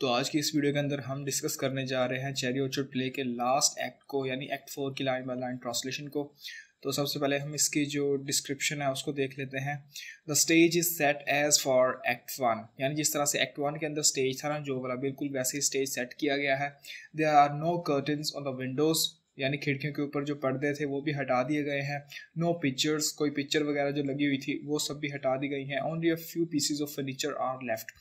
तो आज की इस वीडियो के अंदर हम डिस्कस करने जा रहे हैं चेरी ऑर्चर्ड प्ले के लास्ट एक्ट को यानी एक्ट फोर की लाइन बाई लाइन ट्रांसलेशन को तो सबसे पहले हम इसकी जो डिस्क्रिप्शन है उसको देख लेते हैं the stage is set as for act one यानी जिस तरह से एक्ट वन के अंदर स्टेज था ना जो वाला बिल्कुल वैसे ही स्टेज सेट किया गया है दे are no curtain on the windows यानी खिड़कियों के ऊपर जो पर्दे थे वो भी हटा दिए गए हैं नो पिक्चर्स कोई पिक्चर वगैरह जो लगी हुई थी वो सब भी हटा दी गई हैं only a few pieces of furniture are left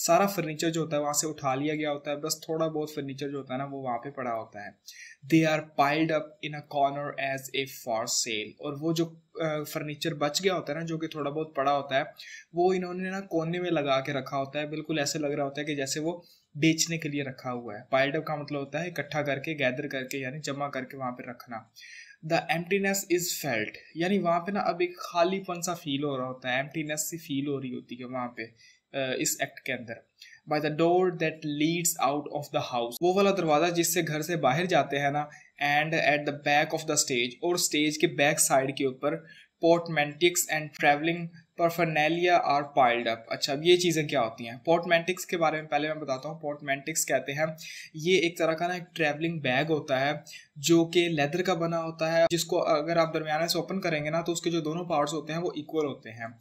सारा फर्नीचर जो होता है वहां से उठा लिया गया होता है बस थोड़ा बहुत फर्नीचर जो होता है ना वो वहां पे पड़ा होता है दे are piled up in a corner as a for sale और वो जो फर्नीचर बच गया होता है ना जो कि थोड़ा बहुत पड़ा होता है वो इन्होंने ना कोने में लगा के रखा होता है बिल्कुल ऐसे लग रहा होता है कि जैसे वो बेचने के लिए रखा हुआ है पाइल्ड अप का मतलब होता है इकट्ठा करके गैदर करके यानी जमा करके वहां पर रखना द एम्प्टीनेस इज फेल्ट यानी वहां पे ना अब एक खालीपन सा फील हो रहा होता है एम्प्टीनेस सी फील हो रही होती है वहां पे Uh, इस एक्ट के अंदर by the door that leads out of the house वो वाला दरवाज़ा जिससे घर से बाहर जाते हैं ना and at the back of the stage और स्टेज के बैक साइड के ऊपर portmanteaux and travelling paraphernalia are piled up अच्छा अब ये चीज़ें क्या होती हैं पोर्टमेंटिक्स के बारे में पहले मैं बताता हूँ पोर्टमेंटिक्स कहते हैं ये एक तरह का ना एक ट्रैवलिंग बैग होता है जो कि लेदर का बना होता है जिसको अगर आप दरमियाना से ओपन करेंगे ना तो उसके जो दोनों पार्ट्स होते हैं वो इक्वल होते हैं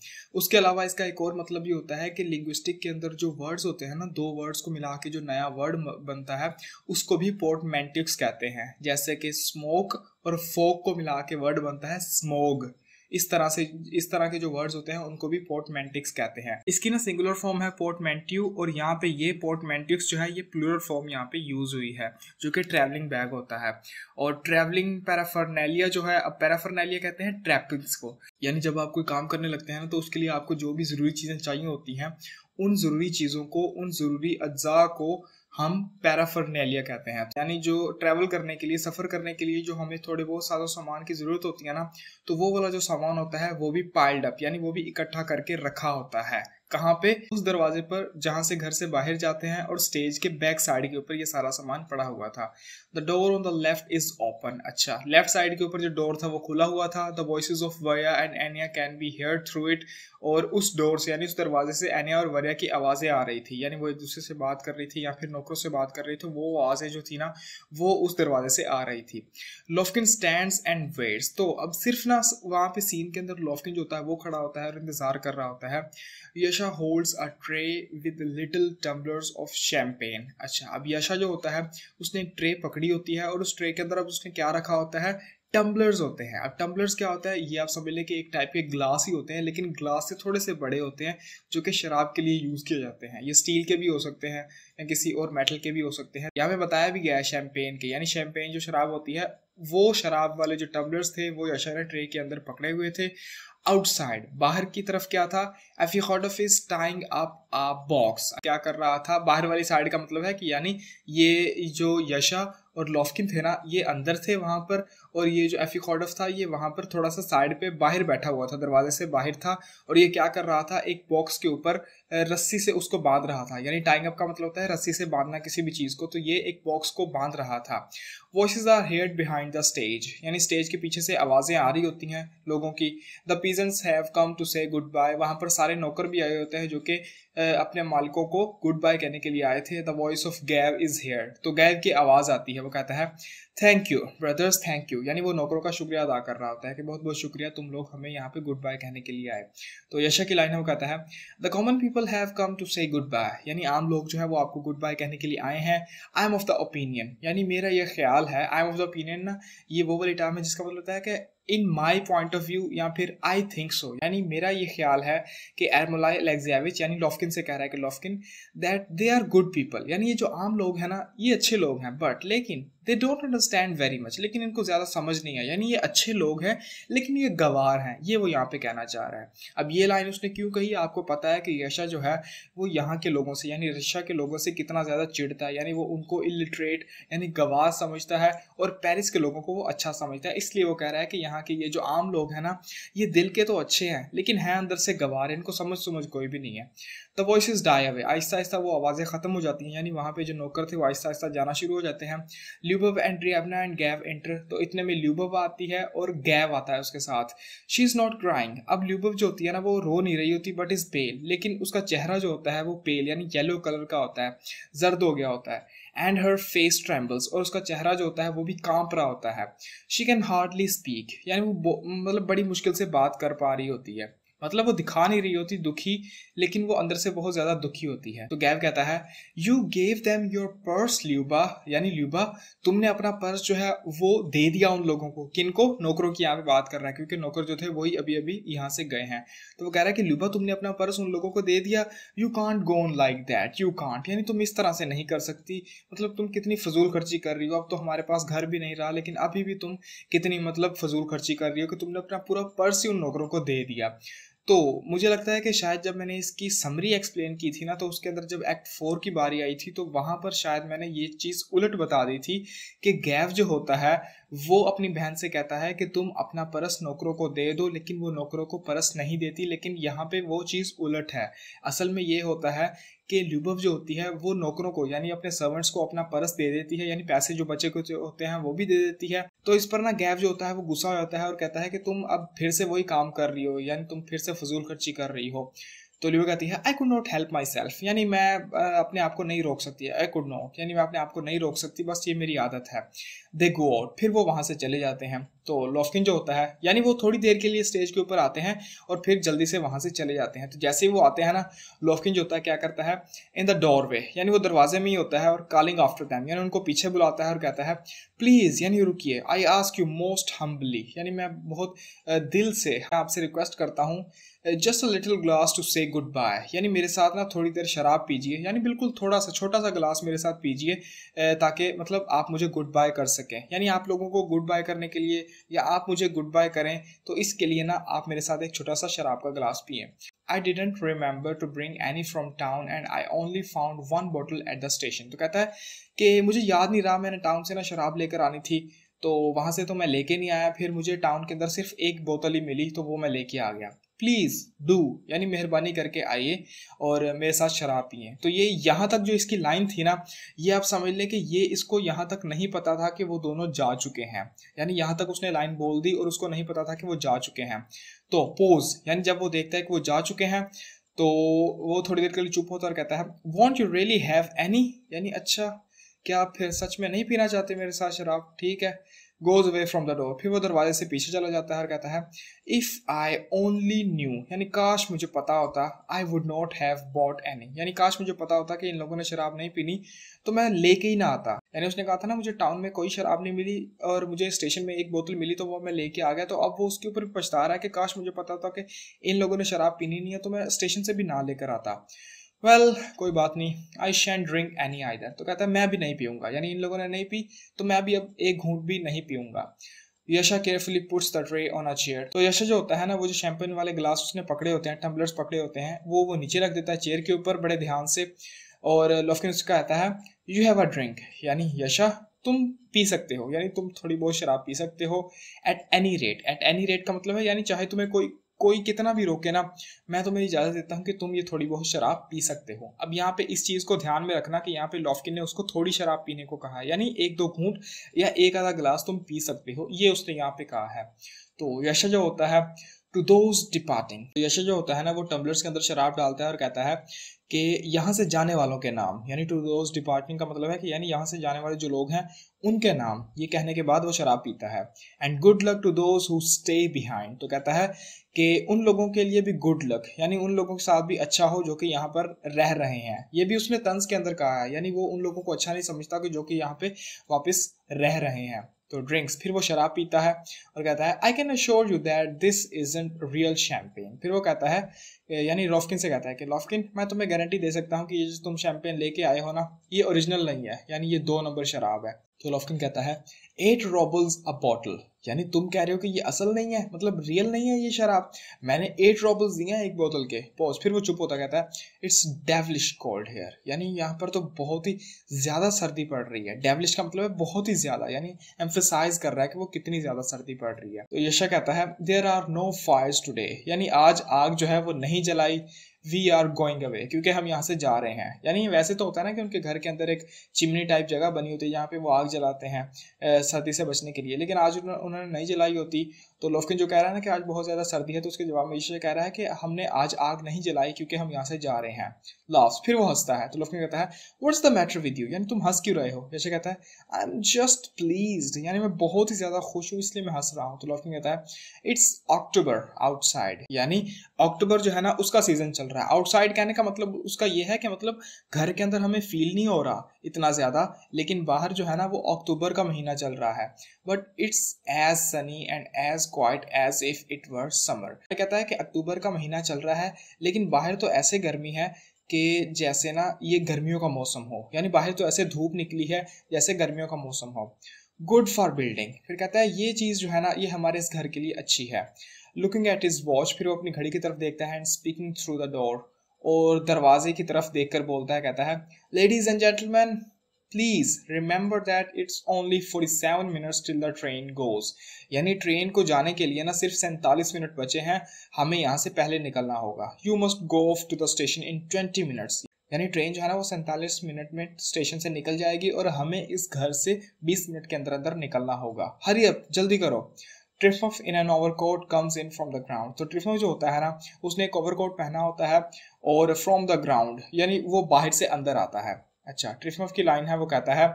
उसके अलावा इसका एक और मतलब ये होता है कि लिंग्विस्टिक के अंदर जो वर्ड्स होते हैं ना दो वर्ड्स को मिला के जो नया वर्ड बनता है उसको भी पोर्टमेंटिक्स कहते हैं जैसे कि स्मोक और फोक को मिला के वर्ड बनता है स्मोग इस तरह से इस तरह के जो वर्ड्स होते हैं उनको भी पोर्टमेंटिक्स कहते हैं इसकी ना सिंगुलर फॉर्म है पोर्टमेंट्यू और यहाँ पे ये पोर्टमेंटिक्स जो है ये प्लूरल फॉर्म यहाँ पे यूज हुई है जो कि ट्रैवलिंग बैग होता है और ट्रैवलिंग पैराफर्नेलिया जो है अब पैराफर्नेलिया कहते हैं ट्रैपिंग्स को यानी जब आप कोई काम करने लगते हैं ना तो उसके लिए आपको जो भी ज़रूरी चीज़ें चाहिए होती हैं उन ज़रूरी चीज़ों को उन ज़रूरी अज्जा को हम पैराफर्नेलिया कहते हैं यानी जो ट्रैवल करने के लिए सफ़र करने के लिए जो हमें थोड़े बहुत सारा सामान की ज़रूरत होती है ना तो वो वाला जो सामान होता है वो भी पाइल्ड अप यानी वो भी इकट्ठा करके रखा होता है कहाँ पे उस दरवाजे पर जहाँ से घर से बाहर जाते हैं और स्टेज के बैक साइड के ऊपर ये सारा सामान पड़ा हुआ था the door on the left is open अच्छा लेफ्ट साइड के ऊपर जो डोर था वो खुला हुआ था the voice of Varya and Anya can be heard through it और उस डोर से यानी उस दरवाजे से एनिया और वरिया की आवाज़ें आ रही थी यानी वो एक दूसरे से बात कर रही थी या फिर नौकरों से बात कर रही थी वो आवाज़ें जो थी ना वो उस दरवाजे से आ रही थी लॉफकिन स्टैंड एंड वेट्स तो अब सिर्फ ना वहाँ पे सीन के अंदर लॉफकिन जो होता है वो खड़ा होता है और इंतज़ार कर रहा होता है Yasha Yasha holds a tray with little tumblers of champagne अच्छा अब यशा जो होता है उसने एक ट्रे पकड़ी होती है और उस ट्रे के अंदर अब उसने क्या रखा होता है टम्बलर्स होते हैं अब टम्बलर्स क्या होता है ये आप समझ लें कि एक टाइप के ग्लास ही होते हैं लेकिन ग्लास से थोड़े से बड़े होते हैं जो कि शराब के लिए यूज़ किए जाते हैं ये स्टील के भी हो सकते हैं या किसी और मेटल के भी हो सकते हैं यहाँ में बताया भी गया है शैम्पेन के यानी शैम्पेन जो शराब होती है वो शराब वाले जो टम्बलर्स थे वो यशा ने ट्रे के अंदर पकड़े हुए थे आउटसाइड बाहर की तरफ क्या था ऑफ is tying up a box क्या कर रहा था बाहर वाली साइड का मतलब है कि यानी ये जो यशा और लॉफकिन थे ना ये अंदर थे वहां पर और ये जो एफिकॉडफ e था ये वहाँ पर थोड़ा सा साइड पे बाहर बैठा हुआ था दरवाजे से बाहर था और ये क्या कर रहा था एक बॉक्स के ऊपर रस्सी से उसको बांध रहा था यानी टाइंग अप का मतलब होता है रस्सी से बांधना किसी भी चीज़ को तो ये एक बॉक्स को बांध रहा था voices are heard behind the stage यानी स्टेज के पीछे से आवाज़ें आ रही होती हैं लोगों की the peasants have come to say goodbye वहाँ पर सारे नौकर भी आए होते हैं जो कि अपने मालिकों को गुड बाय कहने के लिए आए थे the voice of Gaev is heard तो गैव की आवाज़ आती है वो कहता है thank you brothers thank you यानी वो नौकरों का शुक्रिया अदा कर रहा होता है कि बहुत बहुत शुक्रिया तुम लोग हमें यहाँ पे गुड बाय कहने के लिए आए तो यशा की लाइन में कहता है the common people have come to say goodbye यानी आम लोग जो है वो आपको गुड बाय कहने के लिए आए हैं I am of the opinion यानी मेरा यह ख्याल है I am of the opinion ना ये वो वाली टर्म है जिसका मतलब होता है कि in my point of view या फिर आई थिंक सो यानी मेरा ये ख्याल है कि एरमोलाई एलेक्जियाविच यानी लॉफकिन से कह रहा है कि Lopakhin that they are good people यानी ये जो आम लोग हैं ना ये अच्छे लोग हैं बट लेकिन they don't understand very much लेकिन इनको ज़्यादा समझ नहीं है यानी ये अच्छे लोग हैं लेकिन ये गवार हैं ये वो यहाँ पे कहना चाह रहे हैं अब ये लाइन उसने क्यों कही आपको पता है कि यशा जो है वो यहाँ के लोगों से यानी रशिया के लोगों से कितना ज़्यादा चिढ़ता है यानी वो उनको इलिटरेट यानी गवार समझता है और पेरिस के लोगों को वो अच्छा समझता है इसलिए वो कह रहा है कि यहाँ यहाँ के ये जो आम लोग हैं ना ये दिल के तो अच्छे हैं लेकिन हैं अंदर से गवार इनको समझ समझ कोई भी नहीं है the voice is die away आहिस्ता आहिस्ता वो आवाज़ें ख़त्म हो जाती हैं यानी वहाँ पे जो नौकर थे वो आहिस्ता आहिस्ता जाना शुरू हो जाते हैं Lyubov Andreyevna and Gaev enter तो इतने में ल्यूबव आती है और गैव आता है उसके साथ शी इज़ नॉट क्राइंग अब ल्यूबव जो होती है ना वो रो नहीं रही होती बट इज़ पेल लेकिन उसका चेहरा जो होता है वो पेल यानी येलो कलर का होता है जर्द हो गया होता है एंड हर फेस ट्रैम्बल्स और उसका चेहरा जो होता है वो भी कांप रहा होता है शी कैन हार्डली स्पीक यानी वो मतलब बड़ी मुश्किल से बात कर पा रही होती है मतलब वो दिखा नहीं रही होती दुखी लेकिन वो अंदर से बहुत ज़्यादा दुखी होती है तो गैव कहता है you gave them your purse Lyuba यानी ल्यूबा तुमने अपना पर्स जो है वो दे दिया उन लोगों को किनको नौकरों की यहाँ पे बात कर रहा है क्योंकि नौकर जो थे वही अभी अभी यहाँ से गए हैं तो वो कह रहा है कि ल्यूबा तुमने अपना पर्स उन लोगों को दे दिया you can't go on like that you can't यानी तुम इस तरह से नहीं कर सकती मतलब तुम कितनी फजूल खर्ची कर रही हो अब तो हमारे पास घर भी नहीं रहा लेकिन अभी भी तुम कितनी मतलब फजूल खर्ची कर रही हो कि तुमने अपना पूरा पर्स ही उन नौकरों को दे दिया तो मुझे लगता है कि शायद जब मैंने इसकी समरी एक्सप्लेन की थी ना तो उसके अंदर जब एक्ट फोर की बारी आई थी तो वहाँ पर शायद मैंने ये चीज़ उलट बता दी थी कि गैव जो होता है वो अपनी बहन से कहता है कि तुम अपना परस नौकरों को दे दो लेकिन वो नौकरों को परस नहीं देती लेकिन यहाँ पे वो चीज़ उलट है असल में ये होता है कि लुभव जो होती है वो नौकरों को यानी अपने सर्वेंट्स को अपना परस दे देती है यानी पैसे जो बचे कुछ होते हैं वो भी दे देती है तो इस पर ना गैप जो होता है वो गुस्सा हो जाता है और कहता है कि तुम अब फिर से वही काम कर रही हो यानी तुम फिर से फजूल खर्ची कर रही हो तो लियो कहती है I could not help myself यानी मैं अपने आप को नहीं रोक सकती आई कुड नॉट यानी मैं अपने आप को नहीं रोक सकती बस ये मेरी आदत है दे गो आउट फिर वो वहाँ से चले जाते हैं तो लॉफकिन जो होता है यानी वो थोड़ी देर के लिए स्टेज के ऊपर आते हैं और फिर जल्दी से वहाँ से चले जाते हैं तो जैसे ही वो आते हैं ना लॉफकिन जो होता है क्या करता है इन द डोर वे यानी वो दरवाजे में ही होता है और कॉलिंग आफ्टर दैम यानी उनको पीछे बुलाता है और कहता है प्लीज़ यानी रुकिए I ask you most humbly यानी मैं बहुत दिल से आपसे रिक्वेस्ट करता हूँ just a little glass to say goodbye यानी मेरे साथ ना थोड़ी देर शराब पीजिए यानी बिल्कुल थोड़ा सा छोटा सा ग्लास मेरे साथ पीजिए uh, ताकि मतलब आप मुझे गुड बाय कर सकें यानी आप लोगों को गुड बाय करने के लिए या आप मुझे गुड बाय करें तो इसके लिए ना आप मेरे साथ एक छोटा सा शराब का ग्लास पिए I didn't remember to bring any from town and I only found one bottle at the station तो कहता है कि मुझे याद नहीं रहा मैंने टाउन से ना शराब लेकर आनी थी तो वहाँ से तो मैं लेके नहीं आया फिर मुझे टाउन के अंदर सिर्फ एक बोतल ही मिली तो वो मैं लेके आ गया प्लीज़ डू यानी मेहरबानी करके आइए और मेरे साथ शराब पिए तो ये यहाँ तक जो इसकी लाइन थी ना ये आप समझ लें कि ये इसको यहाँ तक नहीं पता था कि वो दोनों जा चुके हैं यानी यहाँ तक उसने लाइन बोल दी और उसको नहीं पता था कि वो जा चुके हैं तो पोज यानी जब वो देखता है कि वो जा चुके हैं तो वो थोड़ी देर के लिए चुप होता और कहता है won't you really have any यानी अच्छा क्या आप फिर सच में नहीं पीना चाहते मेरे साथ शराब ठीक है goes away from the door फिर वो दरवाजे से पीछे चला जाता है और कहता है इफ़ आई ओनली न्यू यानी काश मुझे पता होता I would not have bought any यानी काश मुझे पता होता कि इन लोगों ने शराब नहीं पीनी तो मैं लेके ही ना आता यानी उसने कहा था ना मुझे टाउन में कोई शराब नहीं मिली और मुझे स्टेशन में एक बोतल मिली तो वो मैं लेके आ गया तो अब वो उसके ऊपर पछता रहा है कि काश मुझे पता होता कि इन लोगों ने शराब पीनी नहीं है तो मैं स्टेशन से भी ना लेकर आता वेल well, कोई बात नहीं I shan't drink any either तो कहता है मैं भी नहीं पीऊंगा यानी इन लोगों ने नहीं पी तो मैं भी अब एक घूंट भी नहीं पीऊंगा Yasha carefully puts the tray on a chair तो यशा जो होता है ना वो जो शैम्पेन वाले ग्लास उसने पकड़े होते हैं टम्बलर्स पकड़े होते हैं वो वो नीचे रख देता है चेयर के ऊपर बड़े ध्यान से और लोफकिन उसका कहता है यू हैव अ ड्रिंक यानी यशा तुम पी सकते हो यानी तुम थोड़ी बहुत शराब पी सकते हो at any rate at any rate का मतलब है यानी चाहे तुम्हें कोई कोई कितना भी रोके ना मैं तुम्हें इजाज़त देता हूँ कि तुम ये थोड़ी बहुत शराब पी सकते हो अब यहाँ पे इस चीज़ को ध्यान में रखना कि यहाँ पे लॉफकिन ने उसको थोड़ी शराब पीने को कहा है यानी एक दो घूंट या एक आधा गिलास तुम पी सकते हो ये उसने यहाँ पे कहा है तो यशा जो होता है टू दोज डिपार्टिंग तो जो होता है ना वो टम्बलर्स के अंदर शराब डालता है और कहता है कि यहाँ से जाने वालों के नाम यानी टू दोज डिपार्टिंग का मतलब है कि यानी यहाँ से जाने वाले जो लोग हैं उनके नाम ये कहने के बाद वो शराब पीता है and good luck to those who stay behind तो कहता है कि उन लोगों के लिए भी गुड लक यानी उन लोगों के साथ भी अच्छा हो जो कि यहाँ पर रह रहे हैं ये भी उसने तंज के अंदर कहा है यानी वो उन लोगों को अच्छा नहीं समझता कि जो कि यहाँ पे वापस रह रहे हैं तो ड्रिंक्स फिर वो शराब पीता है और कहता है I can assure you that this is an real champagne फिर वो कहता है यानी रॉफकिन से कहता है कि रॉफकिन मैं तुम्हें गारंटी दे सकता हूँ कि ये जो तुम शैम्पेन लेके आए हो ना ये ओरिजिनल नहीं है यानी ये दो नंबर शराब है तो लॉफकिन कहता है एट रॉबल्स अ बॉटल यानी तुम कह रहे हो कि ये असल नहीं है मतलब रियल नहीं है ये शराब मैंने एट रॉबल्स दिए हैं एक बोतल के पॉज फिर वो चुप होता कहता है इट्स डेवलिश कोल्ड हेयर यानी यहाँ पर तो बहुत ही ज़्यादा सर्दी पड़ रही है डेवलिश का मतलब है बहुत ही ज़्यादा यानी एम्फिसाइज कर रहा है कि वो कितनी ज़्यादा सर्दी पड़ रही है तो यशा कहता है there are no fires today यानी आज आग जो है वो नहीं जलाई वी आर गोइंग अवे क्योंकि हम यहाँ से जा रहे हैं यानी वैसे तो होता है ना कि उनके घर के अंदर एक चिमनी टाइप जगह बनी होती है जहाँ पे वो आग जलाते हैं सर्दी से बचने के लिए लेकिन आज उन्होंने नहीं जलाई होती तो लोफकिन जो कह रहा है ना कि आज बहुत ज़्यादा सर्दी है तो उसके जवाब में ईश्वर कह रहा है कि हमने आज आग नहीं जलाई क्योंकि हम यहाँ से जा रहे हैं लास्ट फिर वो हंसता है तो लोफकिन कहता है what's the matter with you यानी तुम हंस क्यों रहे हो जैसे कहता है आई एम जस्ट प्लीज यानी मैं बहुत ही ज़्यादा खुश हूँ इसलिए मैं हंस रहा हूँ तो लोफकिन कहता है इट्स अक्टूबर आउटसाइड यानी अक्टूबर जो है ना उसका सीजन चल रहा है आउटसाइड कहने का मतलब उसका ये है कि मतलब घर के अंदर हमें फील नहीं हो रहा इतना ज़्यादा लेकिन बाहर जो है ना वो अक्टूबर का महीना चल रहा है but it's as sunny and as quiet as if it were summer कहता है कि अक्टूबर का महीना चल रहा है लेकिन बाहर तो ऐसे गर्मी है कि जैसे ना ये गर्मियों का मौसम हो यानी बाहर तो ऐसे धूप निकली है जैसे गर्मियों का मौसम हो गुड फॉर बिल्डिंग फिर कहता है ये चीज़ जो है ना ये हमारे इस घर के लिए अच्छी है लुकिंग एट इज वॉच फिर वो अपनी घड़ी की तरफ देखता है and speaking through the door और दरवाजे की तरफ देखकर बोलता है कहता है ladies and gentlemen please remember that it's only forty seven minutes till the train goes यानी ट्रेन को जाने के लिए ना सिर्फ सैंतालीस मिनट बचे हैं हमें यहाँ से पहले निकलना होगा you must go off to the station in twenty minutes यानी ट्रेन जो है ना वो सैंतालीस मिनट में स्टेशन से निकल जाएगी और हमें इस घर से बीस मिनट के अंदर अंदर निकलना होगा हरी अब जल्दी करो Trofimov in an overcoat comes in from the ground तो ट्रिफफ जो होता है ना उसने एक ओवरकोट पहना होता है और फ्रॉम द ग्राउंड यानी वो बाहर से अंदर आता है अच्छा ट्रिफफ की लाइन है वो कहता है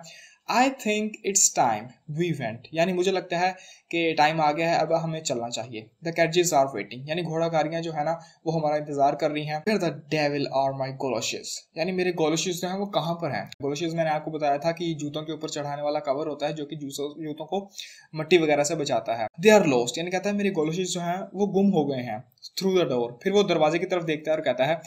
I think it's time we went यानी मुझे लगता है कि टाइम आ गया है अब हमें चलना चाहिए द कैटजेस आर वेटिंग यानी घोड़ा गाड़ियाँ जो है ना वो हमारा इंतजार कर रही हैं फिर the devil are my goloshes यानी मेरे गोलोशेस जो है वो कहाँ पर हैं गोलोशेस मैंने आपको बताया था कि जूतों के ऊपर चढ़ाने वाला कवर होता है जो कि जूतों को मट्टी वगैरह से बचाता है दे आर लॉस्ट यानी कहता है मेरे गोलोशेस जो हैं वो गुम हो गए हैं थ्रू द डोर फिर वो दरवाजे की तरफ देखता है और कहता है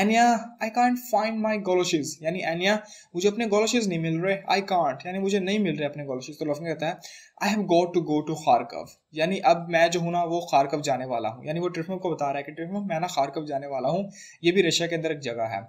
Anya I can't find my goloshes यानी एनिया मुझे अपने गोलोशेज नहीं मिल रहे आई कॉन्ट यानी मुझे नहीं मिल रहे अपने गोलोशेज तो लफ्ज कहता है I have got to go to Kharkov यानी अब मैं जो हूँ ना वो खारकव जाने वाला हूँ यानी वो ट्रिफिम को बता रहा है कि ट्रिफिम मैं ना खारकव जाने वाला हूँ ये भी रशिया के अंदर एक जगह है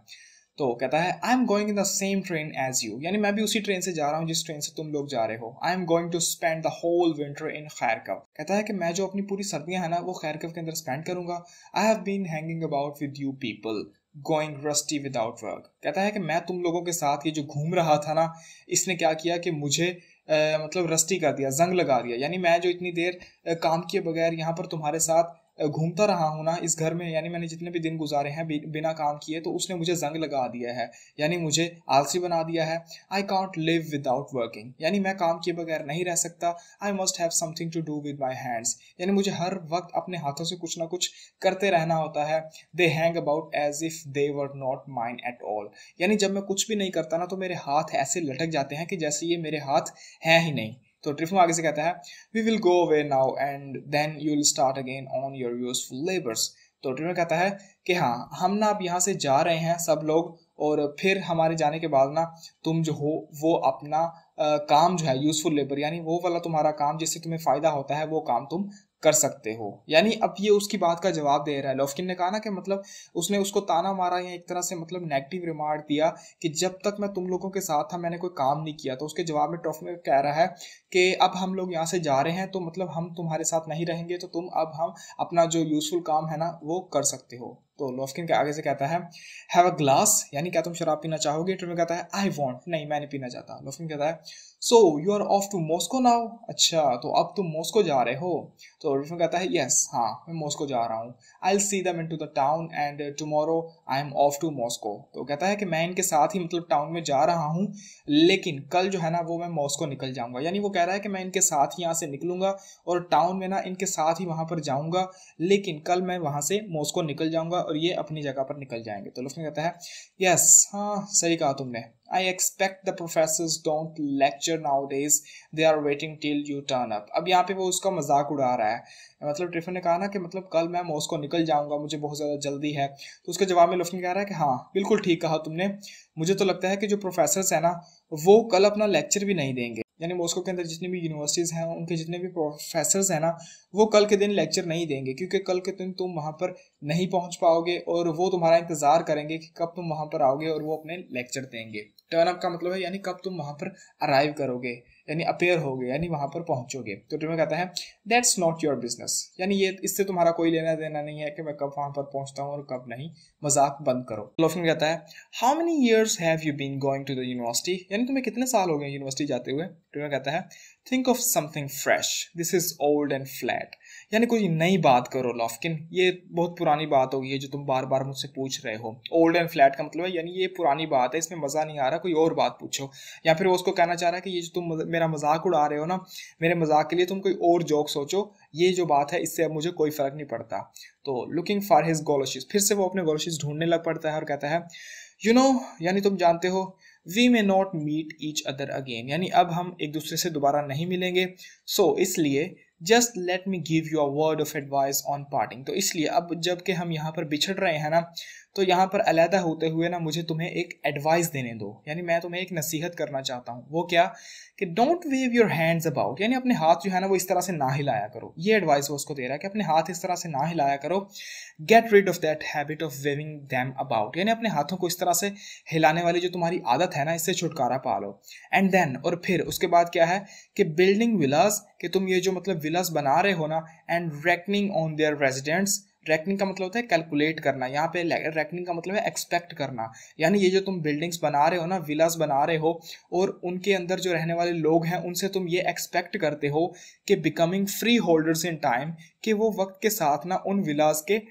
तो कहता है I am going in the same train as you यानी मैं भी उसी ट्रेन से जा रहा हूँ जिस ट्रेन से तुम लोग जा रहे हो I am going to spend the whole winter in Kharkov कहता है कि मैं जो अपनी पूरी सर्दियाँ है ना वो खैरकव के अंदर स्पेंड करूंगा I have been hanging about with you people going rusty without work कहता है कि मैं तुम लोगों के साथ ये जो घूम रहा था ना इसने क्या किया कि मुझे मतलब रस्टी कर दिया जंग लगा दिया यानी मैं जो इतनी देर काम किए बगैर यहाँ पर तुम्हारे साथ घूमता रहा हूँ ना इस घर में यानी मैंने जितने भी दिन गुजारे हैं बिना काम किए तो उसने मुझे जंग लगा दिया है यानी मुझे आलसी बना दिया है I can't live without working यानी मैं काम किए बगैर नहीं रह सकता I must have something to do with my hands यानी मुझे हर वक्त अपने हाथों से कुछ ना कुछ करते रहना होता है they hang about as if they were not mind at all यानी जब मैं कुछ भी नहीं करता ना तो मेरे हाथ ऐसे लटक जाते हैं कि जैसे ये मेरे हाथ हैं ही नहीं तो ट्रिफो आगे से कहता है we will go away now and then you will start again on your useful labours तो ट्रिफो कहता है कि हाँ हम ना अब यहाँ से जा रहे हैं सब लोग और फिर हमारे जाने के बाद ना तुम जो हो वो अपना आ, काम जो है यूजफुल लेबर यानी वो वाला तुम्हारा काम जिससे तुम्हें फ़ायदा होता है वो काम तुम कर सकते हो यानी अब ये उसकी बात का जवाब दे रहा है लॉफकिन ने कहा ना कि मतलब उसने उसको ताना मारा या एक तरह से मतलब नेगेटिव रिमार्क दिया कि जब तक मैं तुम लोगों के साथ था मैंने कोई काम नहीं किया तो उसके जवाब में ट्रॉफी कह रहा है कि अब हम लोग यहाँ से जा रहे हैं तो मतलब हम तुम्हारे साथ नहीं रहेंगे तो तुम अब हम अपना जो यूजफुल काम है ना वो कर सकते हो तो लोफकिन के आगे से कहता है हैव अ ग्लास यानी क्या तुम शराब पीना चाहोगे ट्रॉफी तो कहता है आई वॉन्ट नहीं मैं नहीं पीना चाहता लोफकिन कहता है so you are off to Moscow now अच्छा तो अब तुम मॉस्को जा रहे हो तो रिफन कहता है यस हाँ मैं मॉस्को जा रहा हूँ I see them in to the town and tomorrow I am off to Moscow तो कहता है कि मैं इनके साथ ही मतलब टाउन में जा रहा हूँ लेकिन कल जो है ना वो मैं मॉस्को निकल जाऊँगा यानी वो कह रहा है कि मैं इनके साथ ही यहाँ से निकलूँगा और टाउन में ना इनके साथ ही वहाँ पर जाऊँगा लेकिन कल मैं वहाँ से मॉस्को निकल जाऊँगा और ये अपनी जगह पर निकल जाएंगे तो लुफ्न कहता है यस हाँ सही कहा तुमने I expect the professors don't lecture nowadays. They are waiting till you turn up. अब यहाँ पे वो उसका मजाक उड़ा रहा है मतलब ट्रिफिन ने कहा ना कि मतलब कल मैं मॉस्को निकल जाऊंगा मुझे बहुत ज़्यादा जल्दी है तो उसके जवाब में लफ्टन कह रहा है कि हाँ बिल्कुल ठीक कहा तुमने मुझे तो लगता है कि जो प्रोफेसर हैं ना वो कल अपना लेक्चर भी नहीं देंगे यानी मॉस्को के अंदर जितनी भी यूनिवर्सिटीज़ हैं उनके जितने भी प्रोफेसर्स हैं ना वो कल के दिन लेक्चर नहीं देंगे क्योंकि कल के दिन तुम वहाँ पर नहीं पहुँच पाओगे और वो तुम्हारा इंतज़ार करेंगे कि कब तुम वहाँ पर आओगे और वो अपने लेक्चर देंगे टर्न अप का मतलब है यानी कब तुम वहां पर अराइव करोगे यानी अपेयर होगे यानी वहां पर पहुंचोगे तो ट्रेनर कहता है दैट्स नॉट योर बिजनेस यानी ये इससे तुम्हारा कोई लेना देना नहीं है कि मैं कब वहाँ पर पहुंचता हूँ और कब नहीं मजाक बंद करो लोफिन कहता है how many years have you been going to the university यानी तुम्हें कितने साल हो गए यूनिवर्सिटी जाते हुए ट्रेनर कहता है think of something fresh this is old and flat यानी कोई नई बात करो लॉफकिन ये बहुत पुरानी बात होगी है जो तुम बार बार मुझसे पूछ रहे हो ओल्ड एंड फ्लैट का मतलब है यानी ये पुरानी बात है इसमें मज़ा नहीं आ रहा कोई और बात पूछो या फिर वो उसको कहना चाह रहा है कि ये जो तुम मेरा मजाक उड़ा रहे हो ना मेरे मजाक के लिए तुम कोई और जोक सोचो ये जो बात है इससे अब मुझे कोई फ़र्क नहीं पड़ता तो लुकिंग फॉर हिज गोलोशिज फिर से वो अपने गोलोशिस ढूंढने लग पड़ता है और कहता है यू नो यानी तुम जानते हो we may not meet each other again यानी अब हम एक दूसरे से दोबारा नहीं मिलेंगे सो so, इसलिए just let me give you a word of advice on parting तो इसलिए अब जबकि हम यहाँ पर बिछड़ रहे हैं ना तो यहाँ पर अलहदा होते हुए ना मुझे तुम्हें एक एडवाइस देने दो यानी मैं तुम्हें एक नसीहत करना चाहता हूँ वो क्या कि don't wave your hands about यानी अपने हाथ जो है ना वो इस तरह से ना हिलाया करो ये एडवाइस वो उसको दे रहा है कि अपने हाथ इस तरह से ना हिलाया करो get rid of that habit of waving them about यानी अपने हाथों को इस तरह से हिलाने वाली जो तुम्हारी आदत है ना इससे छुटकारा पा लो एंड देन और फिर उसके बाद क्या है कि बिल्डिंग विलास कि तुम ये जो मतलब विलास बना रहे हो ना and reckoning on their residents tracking का मतलब होता है कैलकुलेट करना यहाँ पे ट्रैकिंग का मतलब है एक्सपेक्ट करना यानी ये जो तुम बिल्डिंग्स बना रहे हो ना विलास बना रहे हो और उनके अंदर जो रहने वाले लोग हैं उनसे तुम ये एक्सपेक्ट करते हो कि becoming free holders in time कि वो वक्त के साथ ना उन विलास के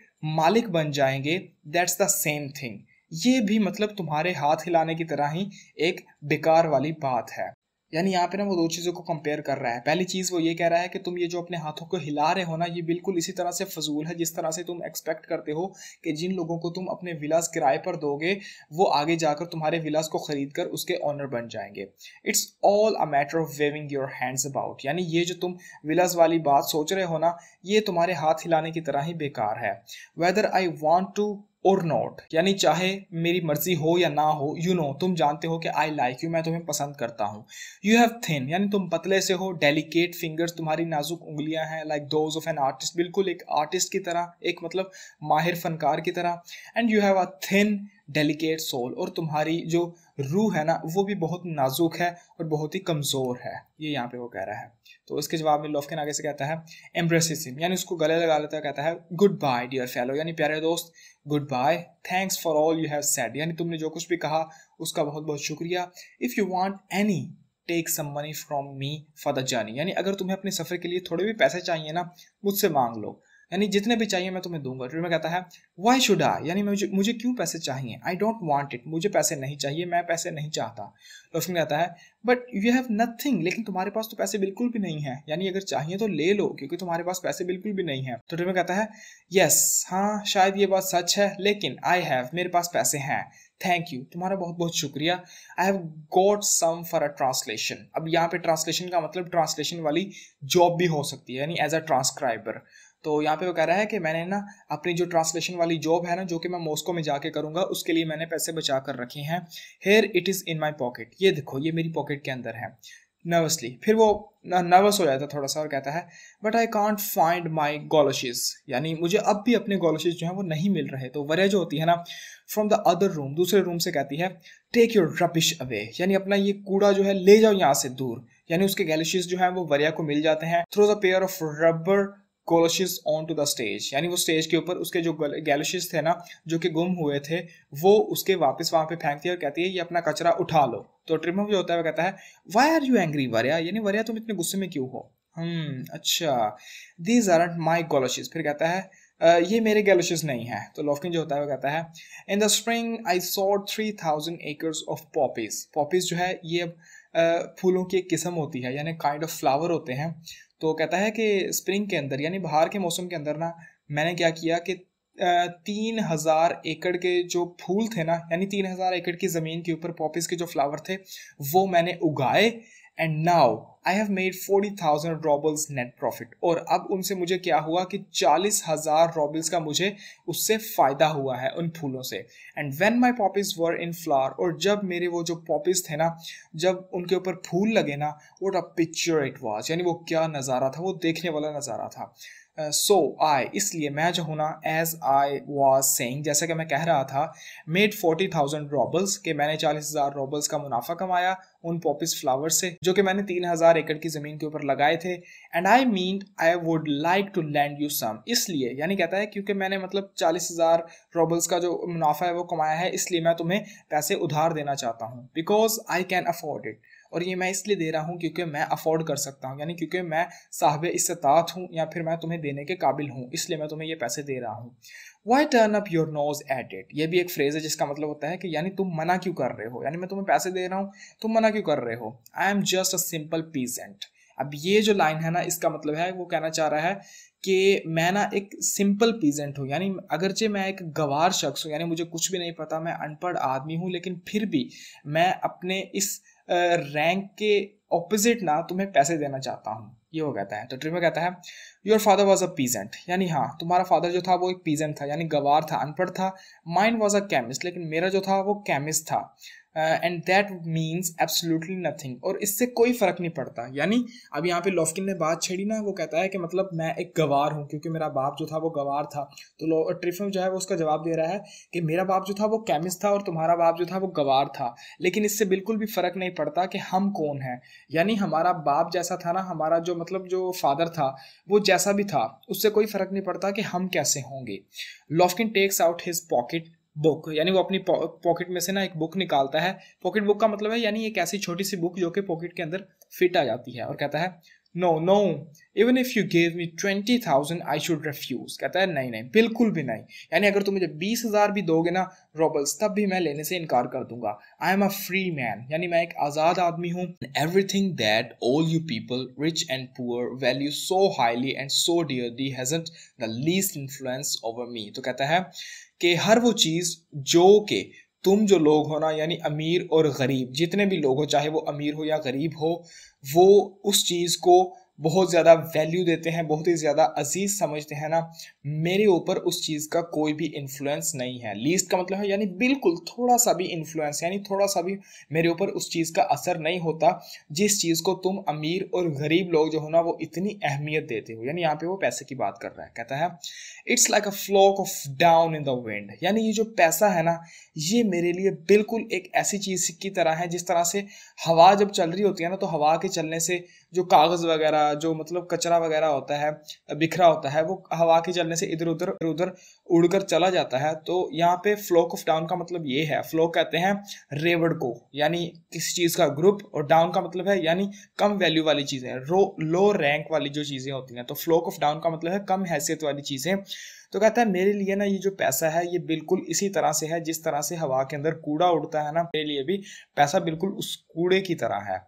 मालिक बन जाएंगे दैट्स द सेम थिंग ये भी मतलब तुम्हारे हाथ हिलाने की तरह ही एक बेकार वाली बात है यानी यहाँ पे ना वो दो चीज़ों को कंपेयर कर रहा है पहली चीज़ वो ये कह रहा है कि तुम ये जो अपने हाथों को हिला रहे हो ना ये बिल्कुल इसी तरह से फजूल है जिस तरह से तुम एक्सपेक्ट करते हो कि जिन लोगों को तुम अपने विलास किराए पर दोगे वो आगे जाकर तुम्हारे विलास को खरीद कर उसके ऑनर बन जाएंगे it's all a matter of waving your hands about यानी ये जो तुम विलास वाली बात सोच रहे हो ना ये तुम्हारे हाथ हिलाने की तरह ही बेकार है whether I want to or not यानी चाहे मेरी मर्जी हो या ना हो यू you नो know, तुम जानते हो कि आई लाइक यू मैं तुम्हें पसंद करता हूँ यू हैव थिन यानी तुम पतले से हो डेलिकेट फिंगर्स तुम्हारी नाजुक उंगलियां हैं like those of an artist बिल्कुल एक आर्टिस्ट की तरह एक मतलब माहिर फनकार की तरह and you have a thin delicate soul और तुम्हारी जो रूह है ना वो भी बहुत नाजुक है और बहुत ही कमज़ोर है ये यहाँ पे वो कह रहा है तो उसके जवाब में लोफकिन आगे से कहता है एम्ब्रेसिस हिम यानी उसको गले लगा लेता है कहता है गुड बाय डियर फेलो यानी प्यारे दोस्त goodbye thanks for all you have said यानी तुमने जो कुछ भी कहा उसका बहुत बहुत शुक्रिया if you want any take some money from me for the journey यानी अगर तुम्हें अपने सफ़र के लिए थोड़े भी पैसे चाहिए ना मुझसे मांग लो यानी जितने भी चाहिए मैं तुम्हें दूंगा फिर मैं कहता है वाई शुड आई यानी मुझे मुझे क्यों पैसे चाहिए आई डोंट वॉन्ट इट मुझे पैसे नहीं चाहिए मैं पैसे नहीं चाहता लोफिन तो कहता है बट यू हैव नथिंग लेकिन तुम्हारे पास तो पैसे बिल्कुल भी नहीं है यानी अगर चाहिए तो ले लो क्योंकि तुम्हारे पास पैसे बिल्कुल भी नहीं है तो ट्विटर में कहता है यस हाँ शायद ये बात सच है लेकिन आई हैव मेरे पास पैसे हैं थैंक यू तुम्हारा बहुत बहुत शुक्रिया I have got some for a translation अब यहाँ पे ट्रांसलेशन का मतलब ट्रांसलेशन वाली जॉब भी हो सकती है यानी एज अ ट्रांसक्राइबर तो यहाँ पे वो कह रहा है कि मैंने ना अपनी जो ट्रांसलेशन वाली जॉब है ना जो कि मैं मॉस्को में जाके करूँगा उसके लिए मैंने पैसे बचा कर रखे हैं here it is in my pocket ये देखो ये मेरी पॉकेट के अंदर है नर्वसली फिर वो नर्वस हो जाता है थोड़ा सा और कहता है but I can't find my goloshes यानी मुझे अब भी अपने गॉलोशिज जो हैं वो नहीं मिल रहे तो वरह जो होती है ना फ्रॉम द अदर रूम दूसरे रूम से कहती है टेक योर रबिश अवे यानी अपना ये कूड़ा जो है ले जाओ यहाँ से दूर यानी उसके गैलेशियस जो है वो वरिया को मिल जाते हैं through the pair of rubber goloshes on to the stage यानी वो स्टेज के ऊपर उसके जो गैलोशिस थे ना जो कि गुम हुए थे वो उसके वापस वहां पे फेंकती है और कहती है ये अपना कचरा उठा लो तो ट्रिमो जो होता है वो कहता है वाई आर यू एंग्री वरिया यानी वरिया तुम इतने गुस्से में क्यों हो हम्म अच्छा दीज आर माई गॉलोशिस फिर कहता है Uh, ये मेरे गैलोशिस नहीं है तो लॉफकिन जो होता है वो कहता है in the spring I saw three thousand acres of poppies poppies जो है ये अब फूलों की एक किस्म होती है यानी काइंड ऑफ फ्लावर होते हैं तो कहता है कि स्प्रिंग के अंदर यानी बाहर के मौसम के अंदर ना मैंने क्या किया कि तीन हजार एकड़ के जो फूल थे ना यानी तीन हजार एकड़ की जमीन के ऊपर पॉपिस के जो फ्लावर थे वो मैंने उगाए and now I have made forty thousand roubles net profit और अब उनसे मुझे क्या हुआ कि चालीस हजार रॉबल्स का मुझे उससे फ़ायदा हुआ है उन फूलों से and when my poppies were in flower और जब मेरे वो जो पॉपीज थे ना जब उनके ऊपर फूल लगे ना वो अ पिक्चर इट वॉज यानी वो क्या नज़ारा था वो देखने वाला नज़ारा था सो uh, आई इसलिए मैं जो ना एज आई वॉज सेंग जैसा कि मैं कह रहा था मेड फोर्टी थाउजेंड रॉबल्स के मैंने चालीस हज़ार रॉबल्स का मुनाफा कमाया उन पॉपिस फ्लावर से जो कि मैंने तीन हज़ार एकड़ की ज़मीन के ऊपर लगाए थे and I mean I would like to lend you some इसलिए यानी कहता है क्योंकि मैंने मतलब चालीस हज़ार रॉबल्स का जो मुनाफा है वो कमाया है इसलिए मैं तुम्हें पैसे उधार देना चाहता हूँ because I can afford it और ये मैं इसलिए दे रहा हूँ क्योंकि मैं अफोर्ड कर सकता हूँ यानी क्योंकि मैं साहब इस्तात हूँ या फिर मैं तुम्हें देने के काबिल हूँ इसलिए मैं तुम्हें ये पैसे दे रहा हूँ why turn up your nose at it ये भी एक फ्रेज है जिसका मतलब होता है कि यानी तुम मना क्यों कर रहे हो यानी मैं तुम्हें पैसे दे रहा हूँ तुम मना क्यों कर रहे हो I am just a simple peasant अब ये जो लाइन है ना इसका मतलब है वो कहना चाह रहा है कि मैं ना एक सिंपल पीजेंट हूँ यानी अगरचे मैं एक गवार शख्स हूँ यानी मुझे कुछ भी नहीं पता मैं अनपढ़ आदमी हूँ लेकिन फिर भी मैं अपने इस रैंक के ऑपोजिट ना तुम्हें पैसे देना चाहता हूँ ये वो कहता है तो ट्रिमर कहता है your father was a peasant यानी हाँ तुम्हारा फादर जो था वो एक पीजेंट था यानी गवार था अनपढ़ था माइंड वॉज अ केमिस्ट लेकिन मेरा जो था वो केमिस्ट था and that means absolutely nothing और इससे कोई फ़र्क नहीं पड़ता यानी अब यहाँ पे लॉफकिन ने बात छेड़ी ना वो कहता है कि मतलब मैं एक गवार हूँ क्योंकि मेरा बाप जो था वो गवार था तो ट्रिफिम जो है वो उसका जवाब दे रहा है कि मेरा बाप जो था वो केमिस्ट था और तुम्हारा बाप जो था वो गवार था लेकिन इससे बिल्कुल भी फ़र्क नहीं पड़ता कि हम कौन हैं यानी हमारा बाप जैसा था ना हमारा जो मतलब जो फादर था वो जैसा भी था उससे कोई फ़र्क नहीं पड़ता कि हम कैसे होंगे Lopakhin takes out his pocket book यानी वो अपनी पॉकेट में से ना एक बुक निकालता है पॉकेट बुक का मतलब है यानी एक ऐसी छोटी सी बुक जो कि पॉकेट के अंदर फिट आ जाती है और कहता है no no even if you gave me twenty thousand I should refuse कहता है नहीं नहीं बिल्कुल भी नहीं यानी अगर तुम मुझे बीस हजार भी दोगे ना रॉबल्स तब भी मैं लेने से इनकार कर दूंगा I am a free man यानी मैं एक आजाद आदमी हूँ everything that all you people rich and poor value so highly and so the hasn't the least influence over me तो कहता है कि हर वो चीज़ जो के तुम जो लोग हो ना यानी अमीर और गरीब जितने भी लोग हो चाहे वो अमीर हो या गरीब हो वो उस चीज़ को बहुत ज़्यादा वैल्यू देते हैं बहुत ही ज़्यादा अजीज समझते हैं ना मेरे ऊपर उस चीज़ का कोई भी इन्फ्लुएंस नहीं है लीस्ट का मतलब है यानी बिल्कुल थोड़ा सा भी इन्फ्लुएंस यानी थोड़ा सा भी मेरे ऊपर उस चीज़ का असर नहीं होता जिस चीज़ को तुम अमीर और गरीब लोग जो हो ना वो इतनी अहमियत देते हो यानी यहाँ पे वो पैसे की बात कर रहा है कहता है it's like a flock of down in the wind यानी ये जो पैसा है ना ये मेरे लिए बिल्कुल एक ऐसी चीज़ की तरह है जिस तरह से हवा जब चल रही होती है ना तो हवा के चलने से जो कागज़ वगैरह जो मतलब कचरा वगैरह होता है बिखरा होता है वो हवा के चलने से इधर उधर इधर उधर उड़कर चला जाता है तो यहाँ पे फ्लोक ऑफ डाउन का मतलब ये है फ्लोक कहते हैं रेवड़ को यानी किसी चीज़ का ग्रुप और डाउन का मतलब है यानी कम वैल्यू वाली चीज़ें लो रैंक वाली जो चीज़ें होती हैं तो फ्लोक ऑफ डाउन का मतलब है कम हैसियत वाली चीज़ें तो कहता है मेरे लिए ना ये जो पैसा है ये बिल्कुल इसी तरह से है जिस तरह से हवा के अंदर कूड़ा उड़ता है ना मेरे लिए भी पैसा बिल्कुल उस कूड़े की तरह है